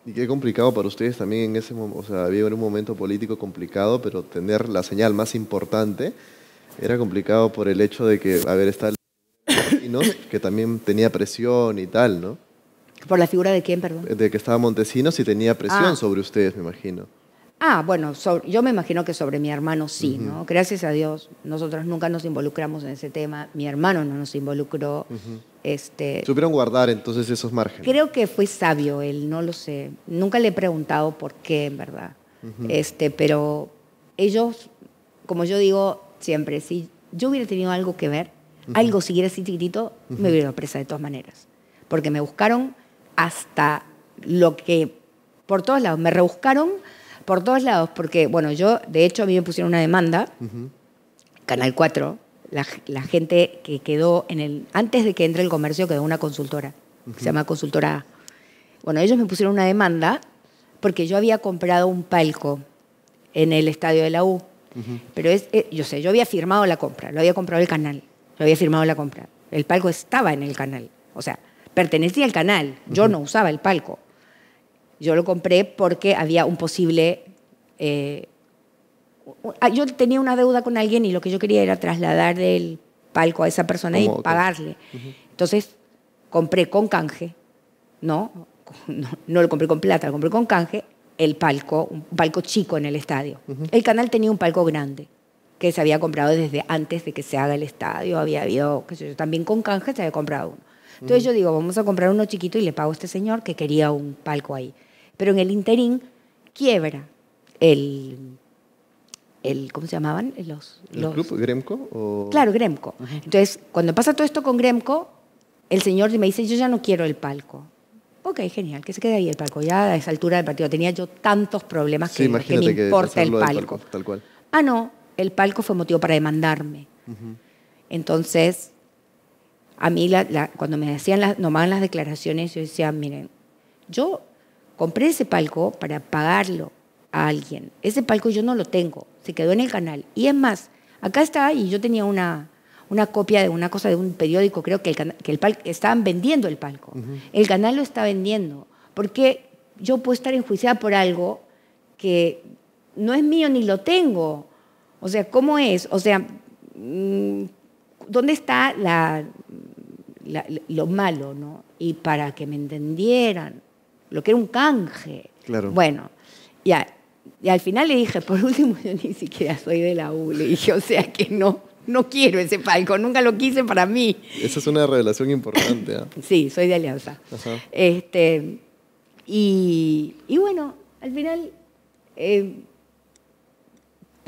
Y qué complicado para ustedes también en ese momento, o sea, había un momento político complicado, pero tener la señal más importante era complicado por el hecho de que, haber ver, está *coughs* no que también tenía presión y tal, ¿no? ¿Por la figura de quién, perdón? De que estaba Montesinos y tenía presión ah. sobre ustedes, me imagino. Ah, bueno, yo me imagino que sobre mi hermano sí, ¿no? Gracias a Dios, nosotros nunca nos involucramos en ese tema, mi hermano no nos involucró. este, ¿Supieron guardar entonces esos márgenes? Creo que fue sabio él, no lo sé. Nunca le he preguntado por qué, en verdad. este, pero ellos, como yo digo siempre, si yo hubiera tenido algo que ver, algo siguiera así chiquitito, me hubiera presa de todas maneras. Porque me buscaron hasta lo que, por todos lados, me rebuscaron por todos lados, porque, bueno, yo, de hecho, a mí me pusieron una demanda, Canal 4, la, gente que quedó en el, antes de que entre el comercio quedó una consultora, se llama Consultora A. Bueno, ellos me pusieron una demanda porque yo había comprado un palco en el estadio de la U. Pero eh, yo sé, yo había firmado la compra, lo había comprado el canal, yo había firmado la compra. El palco estaba en el canal, o sea, pertenecía al canal, yo no usaba el palco. Yo lo compré porque había un posible... Eh, yo tenía una deuda con alguien y lo que yo quería era trasladar del palco a esa persona y pagarle. Entonces compré con canje, ¿no? ¿no? lo compré con plata, lo compré con canje, el palco, un palco chico en el estadio. El canal tenía un palco grande que se había comprado desde antes de que se haga el estadio, había habido, qué sé yo, también con canje se había comprado uno. Entonces yo digo, vamos a comprar uno chiquito y le pago a este señor que quería un palco ahí. Pero en el interín quiebra el, el ¿cómo se llamaban? Los, ¿El los... club Gremco? O... Claro, Gremco. Entonces, cuando pasa todo esto con Gremco, el señor me dice, yo ya no quiero el palco. Ok, genial, que se quede ahí el palco. Ya a esa altura del partido tenía yo tantos problemas que, me importa el palco. Tal cual. Ah, no, el palco fue motivo para demandarme. Entonces, a mí cuando me hacían las, nomaban las declaraciones, yo decía, miren, yo compré ese palco para pagarlo a alguien. Ese palco yo no lo tengo, se quedó en el canal. Y es más, acá está, y yo tenía una, una copia de una cosa de un periódico, creo que el, palco, estaban vendiendo el palco. El canal lo está vendiendo, porque yo puedo estar enjuiciada por algo que no es mío ni lo tengo. O sea, ¿cómo es? O sea, mm, ¿dónde está la, lo malo? ¿no? Y para que me entendieran, lo que era un canje. Claro. Bueno, Y al final le dije, por último, yo ni siquiera soy de la U, le dije, o sea que no, no quiero ese palco, nunca lo quise para mí. Esa es una revelación importante. ¿ah? sí, soy de Alianza. Este, y, bueno, al final eh,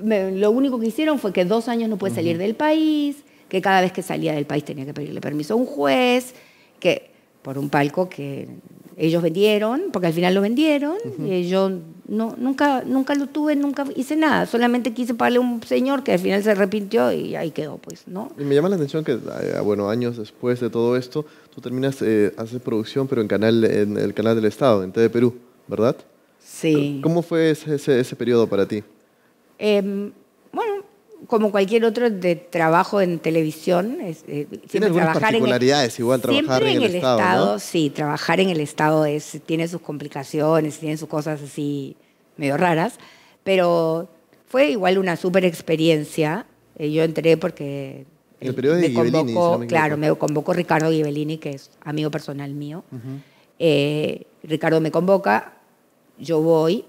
lo único que hicieron fue que dos años no pude salir del país, que cada vez que salía del país tenía que pedirle permiso a un juez, que por un palco que ellos vendieron, porque al final lo vendieron, y eh, yo no, nunca, nunca lo tuve, nunca hice nada, solamente quise pagarle un señor que al final se arrepintió y ahí quedó, pues, ¿no? Y me llama la atención que, ah, bueno, años después de todo esto, tú terminas, eh, haces producción, pero en, canal, en el canal del Estado, en TV Perú, ¿verdad? Sí. ¿Cómo fue ese, periodo para ti? Em, como cualquier otro de trabajo en televisión. Es, eh, siempre trabajar en el, igual trabajar en, el Estado. Sí, trabajar en el Estado es, tiene sus complicaciones, tiene sus cosas así medio raras, pero fue igual una super experiencia. Eh, yo entré porque me convocó, claro, me convocó Ricardo Ghibellini, que es amigo personal mío. Eh, Ricardo me convoca, yo voy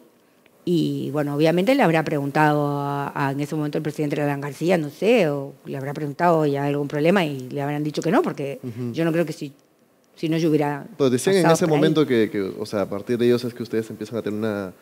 y bueno, obviamente le habrá preguntado en ese momento el presidente Alan García, no sé, o le habrá preguntado hay algún problema y le habrán dicho que no, porque yo no creo que si, no yo hubiera. Pero pues decían en ese momento que, o sea, a partir de ellos es que ustedes empiezan a tener una.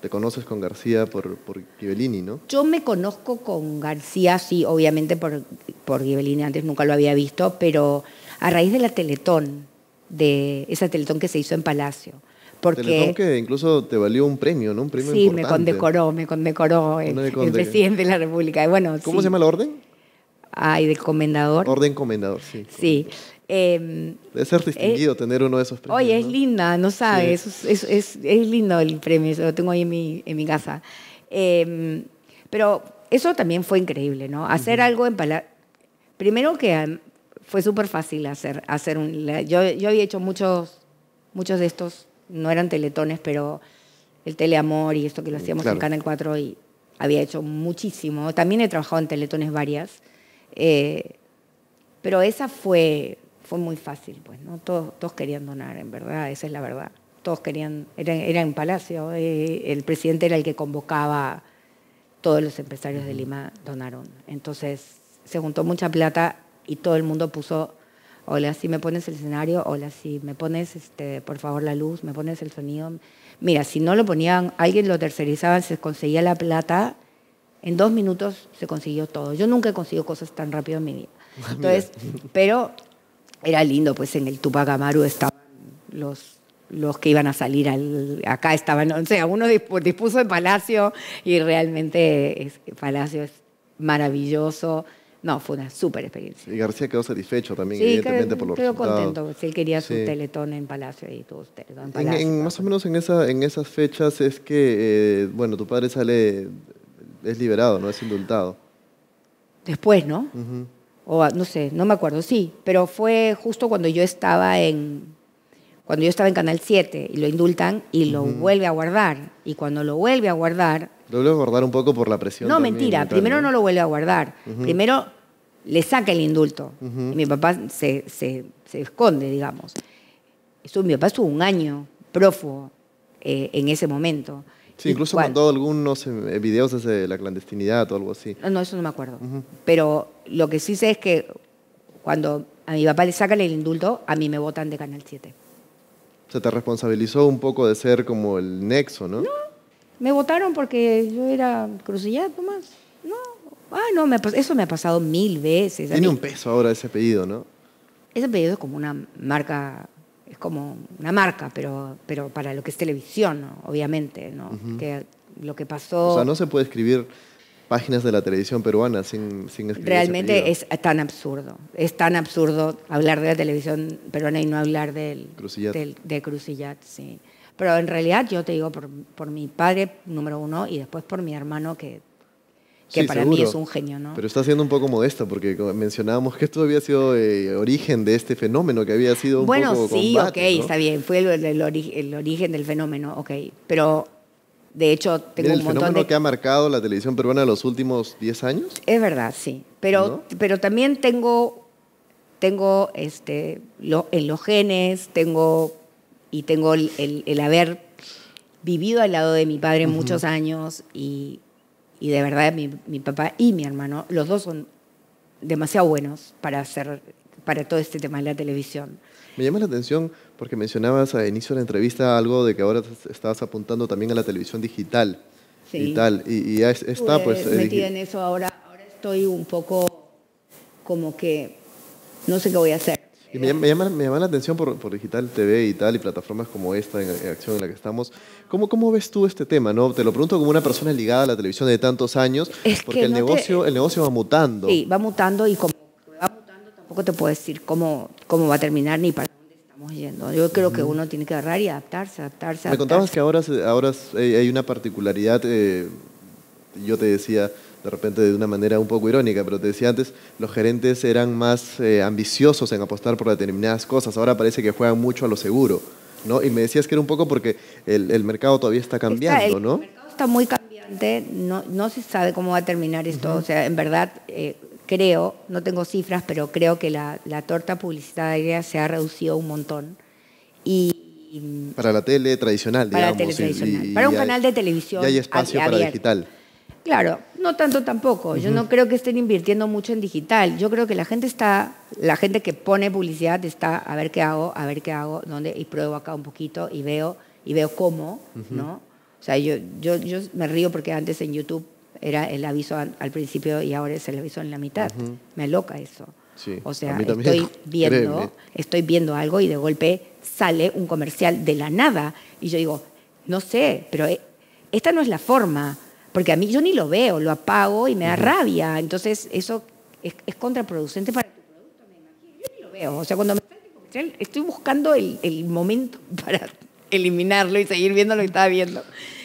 te conoces con García por, por Ghibellini, ¿no? Yo me conozco con García, sí, obviamente por, por Ghibellini, antes nunca lo había visto, pero a raíz de la Teletón, de esa Teletón que se hizo en Palacio porque que incluso te valió un premio, ¿no? Un premio sí, me condecoró, me condecoró el, presidente de la República. ¿Cómo se llama la orden? Ay, de comendador. Orden comendador, sí. Sí. Em, Debe ser distinguido eh, tener uno de esos premios. Oye, es linda, no sabes, es, lindo el premio, lo tengo ahí en mi, casa. Em, pero eso también fue increíble, ¿no? Hacer algo en palabras... Primero que em, fue súper fácil hacer, hacer un... Yo, yo había hecho muchos, muchos de estos no eran teletones, pero el teleamor y esto que lo mm, hacíamos en Canal 4 y había hecho muchísimo. También he trabajado en teletones varias, eh, pero esa fue, fue muy fácil, pues, ¿no? Todos, querían donar, en verdad, esa es la verdad. Todos querían, era, en Palacio, eh, el presidente era el que convocaba, todos los empresarios de Lima donaron. Entonces se juntó mucha plata y todo el mundo puso hola, si me pones el escenario, hola, si me pones, este, por favor, la luz, me pones el sonido. Mira, si no lo ponían, alguien lo tercerizaba, se conseguía la plata, en dos minutos se consiguió todo. Yo nunca he conseguido cosas tan rápido en mi vida. *laughs* Entonces, pero era lindo, pues en el Tupac Amaru estaban los los que iban a salir al, acá estaban, o sea, uno dispuso el Palacio y realmente el Palacio es maravilloso. No, fue una súper experiencia. Y García quedó satisfecho también, evidentemente, por los quedó contento, él quería su teletón en Palacio y todo teletón en Palacio. más o menos en, esas fechas es que, eh, bueno, tu padre sale, es liberado, ¿no? Es indultado. Después, ¿no? O ah, no sé, no me acuerdo, sí, pero fue justo cuando yo estaba en, cuando yo estaba en Canal 7 y lo indultan y lo vuelve a guardar. Y cuando lo vuelve a guardar... Lo vuelve a guardar un poco por la presión. No, mentira. Primero ¿no? lo vuelve a guardar. Primero le saca el indulto. Y mi papá se, se, se esconde, digamos. mi papá estuvo un año prófugo eh, en ese momento. Sí, incluso mandó algunos videos de la clandestinidad o algo así. No, eso no me acuerdo. Pero lo que sí sé es que cuando a mi papá le sacan el indulto, a mí me votan de Canal 7. Se te responsabilizó un poco de ser como el nexo, ¿no? No, me votaron porque yo era crucillada más. No, ah, no, eso me ha pasado mil veces. Tiene un peso ahora ese apellido, ¿no? Ese apellido es como una marca, es como una marca, pero, pero para lo que es televisión, obviamente, ¿no? que lo que pasó... O sea, no se puede escribir páginas de la televisión peruana sin, sin escribir. Realmente es tan absurdo, es tan absurdo hablar de la televisión peruana y no hablar del, de Crucillat, sí. Pero en realidad yo te digo por, por mi padre, número uno, y después por mi hermano que que para mí es un genio, ¿no? Pero está siendo un poco modesto porque mencionábamos que esto había sido el eh, origen de este fenómeno que había sido un bueno, poco Bueno, sí, está bien, fue el, origen del fenómeno, ok, pero de hecho, tengo un montón el fenómeno que ha marcado la televisión peruana en los últimos 10 años. Es verdad, sí. Pero, también tengo, tengo este, en los genes, tengo y tengo el, haber vivido al lado de mi padre muchos años y, de verdad mi, mi, papá y mi hermano, los dos son demasiado buenos para hacer para todo este tema de la televisión. Me llama la atención porque mencionabas a inicio de la entrevista algo de que ahora estabas apuntando también a la televisión digital. Y tal. Y, y está, pues. pues eh, metida en eso ahora. Ahora estoy un poco como que no sé qué voy a hacer. me, llama, me llama, la atención por, por, Digital TV y tal, y plataformas como esta en, acción en la que estamos. ¿Cómo, ¿Cómo ves tú este tema? no Te lo pregunto como una persona ligada a la televisión de tantos años, porque el, negocio, el negocio va mutando. Sí, va mutando y como va mutando tampoco te puedo decir cómo, cómo va a terminar ni para yendo. Yo creo que uno tiene que agarrar y adaptarse, adaptarse. Me contabas que ahora, ahora hay una particularidad, eh, yo te decía de repente de una manera un poco irónica, pero te decía antes, los gerentes eran más eh, ambiciosos en apostar por determinadas cosas, ahora parece que juegan mucho a lo seguro, ¿no? Y me decías que era un poco porque el, mercado todavía está cambiando, está, ¿no? El mercado está muy cambiante, no, no se sabe cómo va a terminar esto, o sea, en verdad... Eh, creo, no tengo cifras, pero creo que la, la torta publicitaria se ha reducido un montón. Y, mm, para la tele tradicional, para digamos. Para la tele tradicional. para un canal de televisión. Y hay espacio para digital. Claro, no tanto tampoco. Yo no creo que estén invirtiendo mucho en digital. Yo creo que la gente está, la gente que pone publicidad está a ver qué hago, a ver qué hago, dónde y pruebo acá un poquito y veo y veo cómo, ¿no? O sea, yo, yo, yo me río porque antes en YouTube era el aviso al, principio y ahora es el aviso en la mitad. Me loca eso. o sea, estoy *laughs* viendo, estoy viendo algo y de golpe sale un comercial de la nada y yo digo, no sé, pero eh, esta no es la forma, porque a mí yo ni lo veo, lo apago y me da rabia. Entonces, eso es, contraproducente para tu producto, me imagino. Yo ni lo veo. O sea, cuando me sale el comercial, estoy buscando el, el momento *laughs* para eliminarlo y seguir viendo lo que estaba viendo.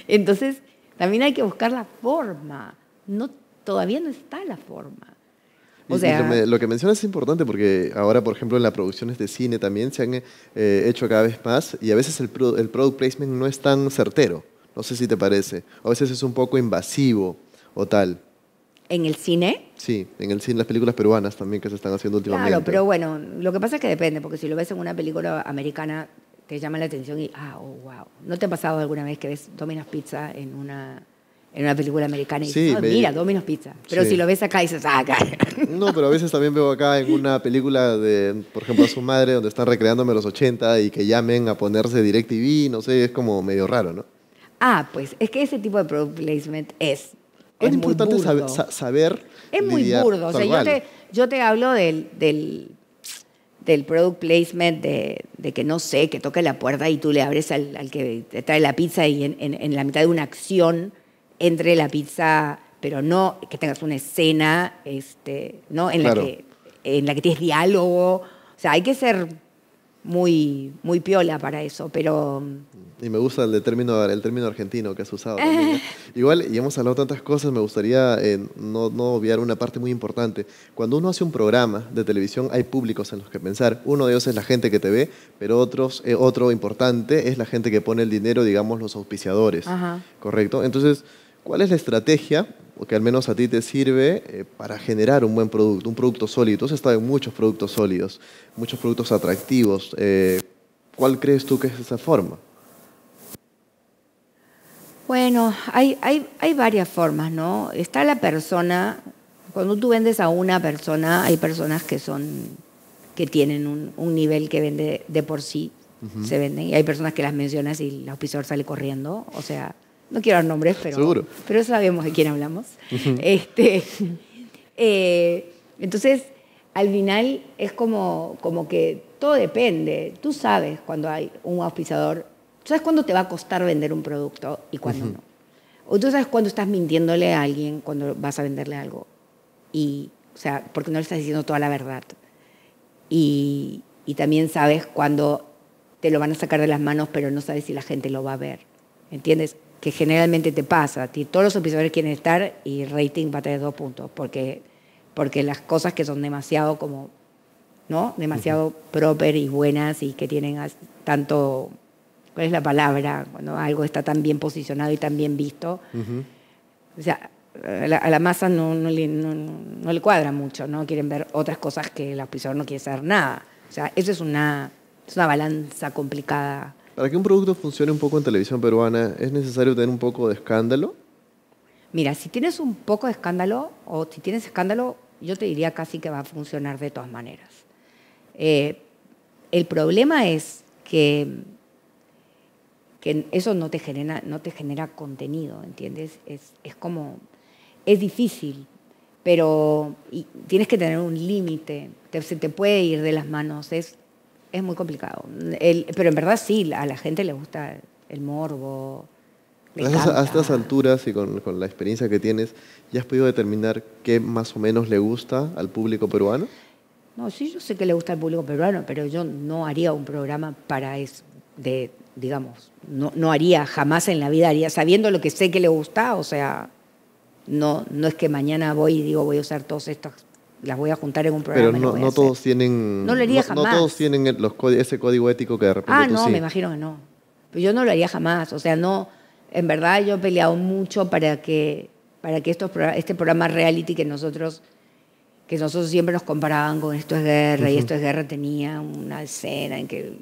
Entonces, también hay que buscar la forma. No, todavía no está la forma. O lo, que mencionas es importante porque ahora, por ejemplo, en las producciones de cine también se han eh, hecho cada vez más y a veces el, el product placement no es tan certero. No sé si te parece. A veces es un poco invasivo o tal. ¿En el cine? Sí, en el cine, las películas peruanas también que se están haciendo últimamente. Claro, pero bueno, lo que pasa es que depende, porque si lo ves en una película americana, te llama la atención y, ah, oh, wow. ¿No te ha pasado alguna vez que ves Domino's Pizza en una, en una película americana y dices, ah, mira, Domino's Pizza? Pero si lo ves acá dices, ah, acá. *laughs* No, pero a veces también veo acá en una película de, por ejemplo, a su madre, donde están recreándome los 80 y que llamen a ponerse DirecTV, no sé, es como medio raro, ¿no? Ah, pues es que ese tipo de product placement es. Es, importante Saber, Es muy burdo. O sea, yo te, hablo del del product placement, de, que no sé, que toca la puerta y tú le abres al, que te trae la pizza y en, la mitad de una acción entre la pizza, pero no que tengas una escena este, ¿no? en, la que, en la que tienes diálogo. O sea, hay que ser muy, muy piola para eso, pero mm, y me gusta el, término, el término argentino que has usado. *laughs* Igual, y hemos hablado tantas cosas, me gustaría eh, no, obviar una parte muy importante. Cuando uno hace un programa de televisión, hay públicos en los que pensar. Uno de ellos es la gente que te ve, pero eh, otro importante es la gente que pone el dinero, digamos, los auspiciadores. ¿Correcto? Entonces, ¿cuál es la estrategia que al menos a ti te sirve eh, para generar un buen producto, un producto sólido. Tú has estado en muchos productos sólidos, muchos productos atractivos. ¿Cuál crees tú que es esa forma? Bueno, hay, hay, hay varias formas, ¿no? Está la persona, cuando tú vendes a una persona, hay personas que son que tienen un, nivel que vende de por sí, se venden, y hay personas que las mencionas y el auspiciador sale corriendo, o sea, no quiero dar nombres, pero, pero sabemos de quién hablamos. *laughs* este, eh, entonces, al final es como, como que todo depende. Tú sabes cuando hay un auspiciador Tú sabes cuándo te va a costar vender un producto y cuándo no. O tú sabes cuándo estás mintiéndole a alguien cuando vas a venderle algo. Y, o sea, porque no le estás diciendo toda la verdad. Y, también sabes cuándo te lo van a sacar de las manos, pero no sabes si la gente lo va a ver. ¿Entiendes? Que generalmente te pasa. Todos los episodios quieren estar y rating va a tener dos puntos. Porque, porque las cosas que son demasiado como, ¿no? Demasiado proper y buenas y que tienen tanto ¿Cuál es la palabra cuando algo está tan bien posicionado y tan bien visto? O sea, a la, masa no, no, le, no, le, cuadra mucho, ¿no? Quieren ver otras cosas que el auspiciador no quiere saber nada. O sea, eso es una, es una balanza complicada. Para que un producto funcione un poco en televisión peruana, ¿es necesario tener un poco de escándalo? Mira, si tienes un poco de escándalo, o si tienes escándalo, yo te diría casi que va a funcionar de todas maneras. Eh, el problema es que que eso no te genera, no te genera contenido, ¿entiendes? Es, como, es difícil, pero tienes que tener un límite, se te puede ir de las manos, es, es muy complicado. pero en verdad sí, a la gente le gusta el morbo. a, estas alturas y con, la experiencia que tienes, ¿ya has podido determinar qué más o menos le gusta al público peruano? No, sí, yo sé que le gusta al público peruano, pero yo no haría un programa para eso, de digamos, no, no haría jamás en la vida, haría sabiendo lo que sé que le gusta, o sea, no, no es que mañana voy y digo voy a usar todos estos, las voy a juntar en un programa. Pero no, todos tienen. No todos tienen los ese código ético que de repente. Ah, no, me imagino que no. Pero yo no lo haría jamás. O sea, no. En verdad, yo he peleado mucho para que, para que estos, este programa reality que nosotros que nosotros siempre nos comparaban con esto es guerra y esto es guerra tenía una escena en que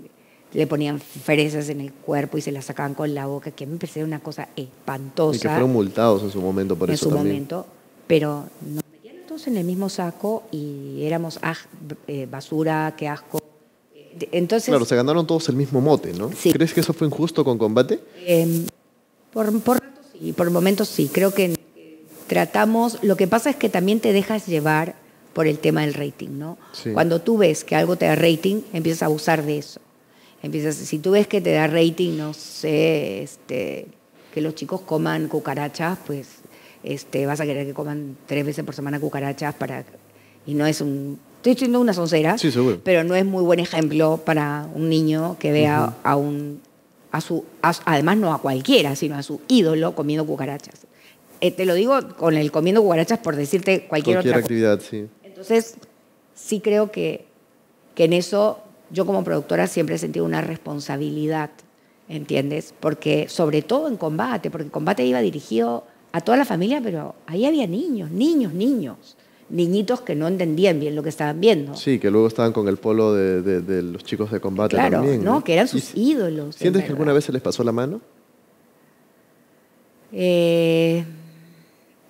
le ponían fresas en el cuerpo y se las sacaban con la boca, que me parecía una cosa espantosa. Y que fueron multados en su momento por en eso. En su momento, pero nos metían todos en el mismo saco y éramos ah, eh, basura, qué asco. Eh, entonces, claro, se ganaron todos el mismo mote, ¿no? ¿Crees que eso fue injusto con combate? Em, por, por sí, por momentos sí. Creo que tratamos, lo que pasa es que también te dejas llevar por el tema del rating, ¿no? Cuando tú ves que algo te da rating, empiezas a abusar de eso. Empieza, si tú ves que te da rating, no sé, este, que los chicos coman cucarachas, pues este, vas a querer que coman tres veces por semana cucarachas para y no es un estoy diciendo una soncera, pero no es muy buen ejemplo para un niño que vea a un a su además no a cualquiera, sino a su ídolo comiendo cucarachas. Eh, te lo digo con el comiendo cucarachas por decirte cualquier, cualquier otra actividad, sí. Entonces, sí creo que que en eso yo como productora siempre he sentido una responsabilidad, ¿entiendes? Porque, sobre todo en combate, porque combate iba dirigido a toda la familia, pero ahí había niños, niños, niños niñitos que no entendían bien lo que estaban viendo. Sí, que luego estaban con el polo de, los chicos de combate también. Claro, ¿no? que eran sus ídolos. ¿Sientes que alguna vez se les pasó la mano? Eh,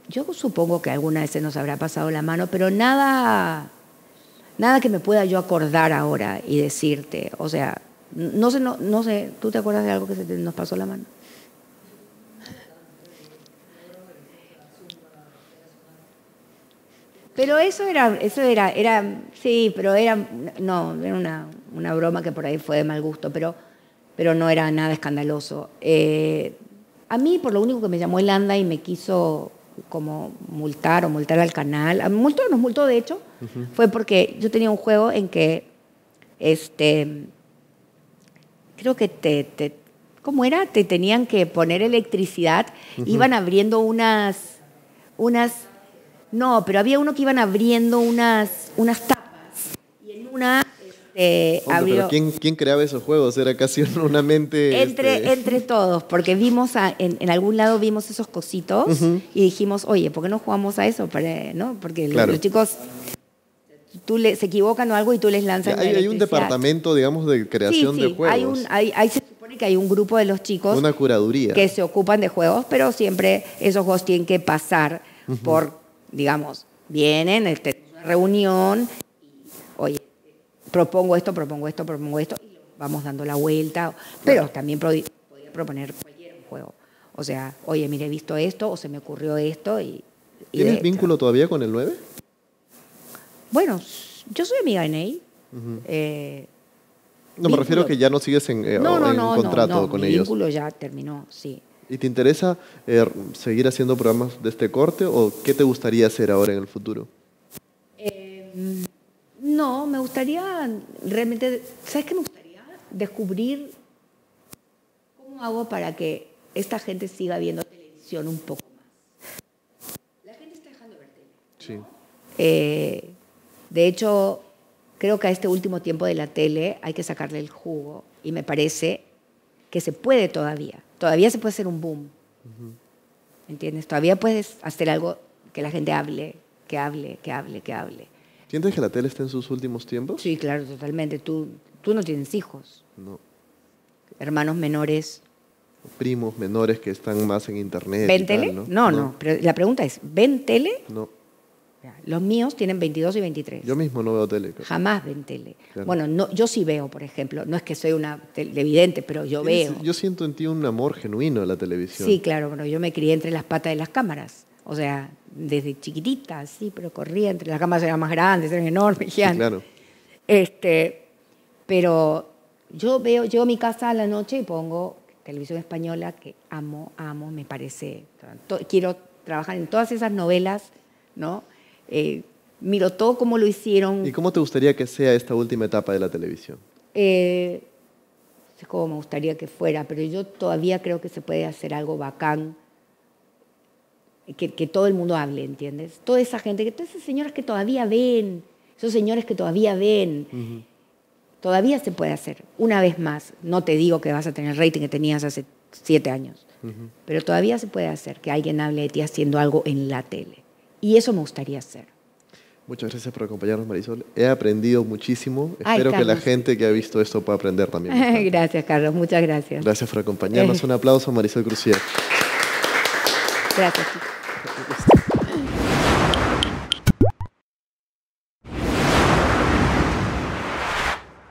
yo supongo que alguna vez se nos habrá pasado la mano, pero nada Nada que me pueda yo acordar ahora y decirte. O sea, no sé, no, sé, ¿tú te acuerdas de algo que se nos pasó la mano? Pero eso era, eso era, era, sí, pero era, no, era una, broma que por ahí fue de mal gusto, pero, pero no era nada escandaloso. Eh, a mí, por lo único que me llamó el ANDA y me quiso como multar o multar al canal, multó, nos multó de hecho, fue porque yo tenía un juego en que, este, creo que te, te ¿cómo era? Te tenían que poner electricidad, iban abriendo unas, unas, no, pero había uno que iban abriendo unas, unas tapas y en una este, ¿quién, ¿quién, creaba esos juegos? Era casi una *laughs* mente... Entre, este, entre todos, porque vimos, en, en, algún lado vimos esos cositos y dijimos, oye, ¿por qué no jugamos a eso? ¿no? Porque los chicos tú le, se equivocan o algo y tú les lanzas. Hay, hay un departamento, digamos, de creación de juegos. Hay un, hay, se supone que hay un grupo de los chicos. Una curaduría. Que se ocupan de juegos, pero siempre esos juegos tienen que pasar por, digamos, vienen, este, una reunión, y, oye, propongo esto, propongo esto, propongo esto, y vamos dando la vuelta. Pero también podía proponer cualquier juego. O sea, oye, mire, he visto esto, o se me ocurrió esto, y. ¿Tienes vínculo todavía con el 9? Bueno, yo soy amiga de Ney. Eh, no, me refiero a que ya no sigues en, eh, contrato con ellos. El vínculo ya terminó, sí. ¿Y te interesa eh, seguir haciendo programas de este corte o qué te gustaría hacer ahora en el futuro? Em, no, me gustaría realmente, ¿sabes qué me gustaría? Descubrir cómo hago para que esta gente siga viendo televisión un poco más. La gente está dejando ver tele. Sí. De hecho, creo que a este último tiempo de la tele hay que sacarle el jugo y me parece que se puede todavía. Todavía se puede hacer un boom. ¿Entiendes? Todavía puedes hacer algo que la gente hable, que hable, que hable, que hable. ¿Sientes que la tele está en sus últimos tiempos? Sí, claro, totalmente. Tú, tú no tienes hijos. No. Hermanos menores. Primos menores que están más en internet. ¿Ven tele? ¿no? No, no, no, Pero la pregunta es, ¿ven tele? No. Los míos tienen 22 y 23. Yo mismo no veo tele. Jamás ven tele. Bueno, yo sí veo, por ejemplo. No es que soy una televidente, pero yo veo. Yo siento en ti un amor genuino a la televisión. Sí, claro, pero yo me crié entre las patas de las cámaras. O sea, desde chiquitita, sí, pero corría entre las cámaras, eran más grandes, eran enormes, claro. Este, pero yo veo, llego a mi casa a la noche y pongo televisión española que amo, amo, me parece. Quiero trabajar en todas esas novelas, ¿no? Eh, miro todo cómo lo hicieron. ¿Y cómo te gustaría que sea esta última etapa de la televisión? Eh, no sé me gustaría que fuera, pero yo todavía creo que se puede hacer algo bacán. Que, todo el mundo hable, ¿entiendes? Toda esa gente, que todas esas señoras que todavía ven, esos señores que todavía ven, todavía se puede hacer. Una vez más, no te digo que vas a tener el rating que tenías hace siete años, pero todavía se puede hacer que alguien hable de ti haciendo algo en la tele. Y eso me gustaría hacer. Muchas gracias por acompañarnos, Marisol. He aprendido muchísimo. Espero que la gente que ha visto esto pueda aprender también. *laughs* gracias, Carlos. Muchas gracias. Gracias por acompañarnos. Eh. Un aplauso a Marisol Crucier. Gracias.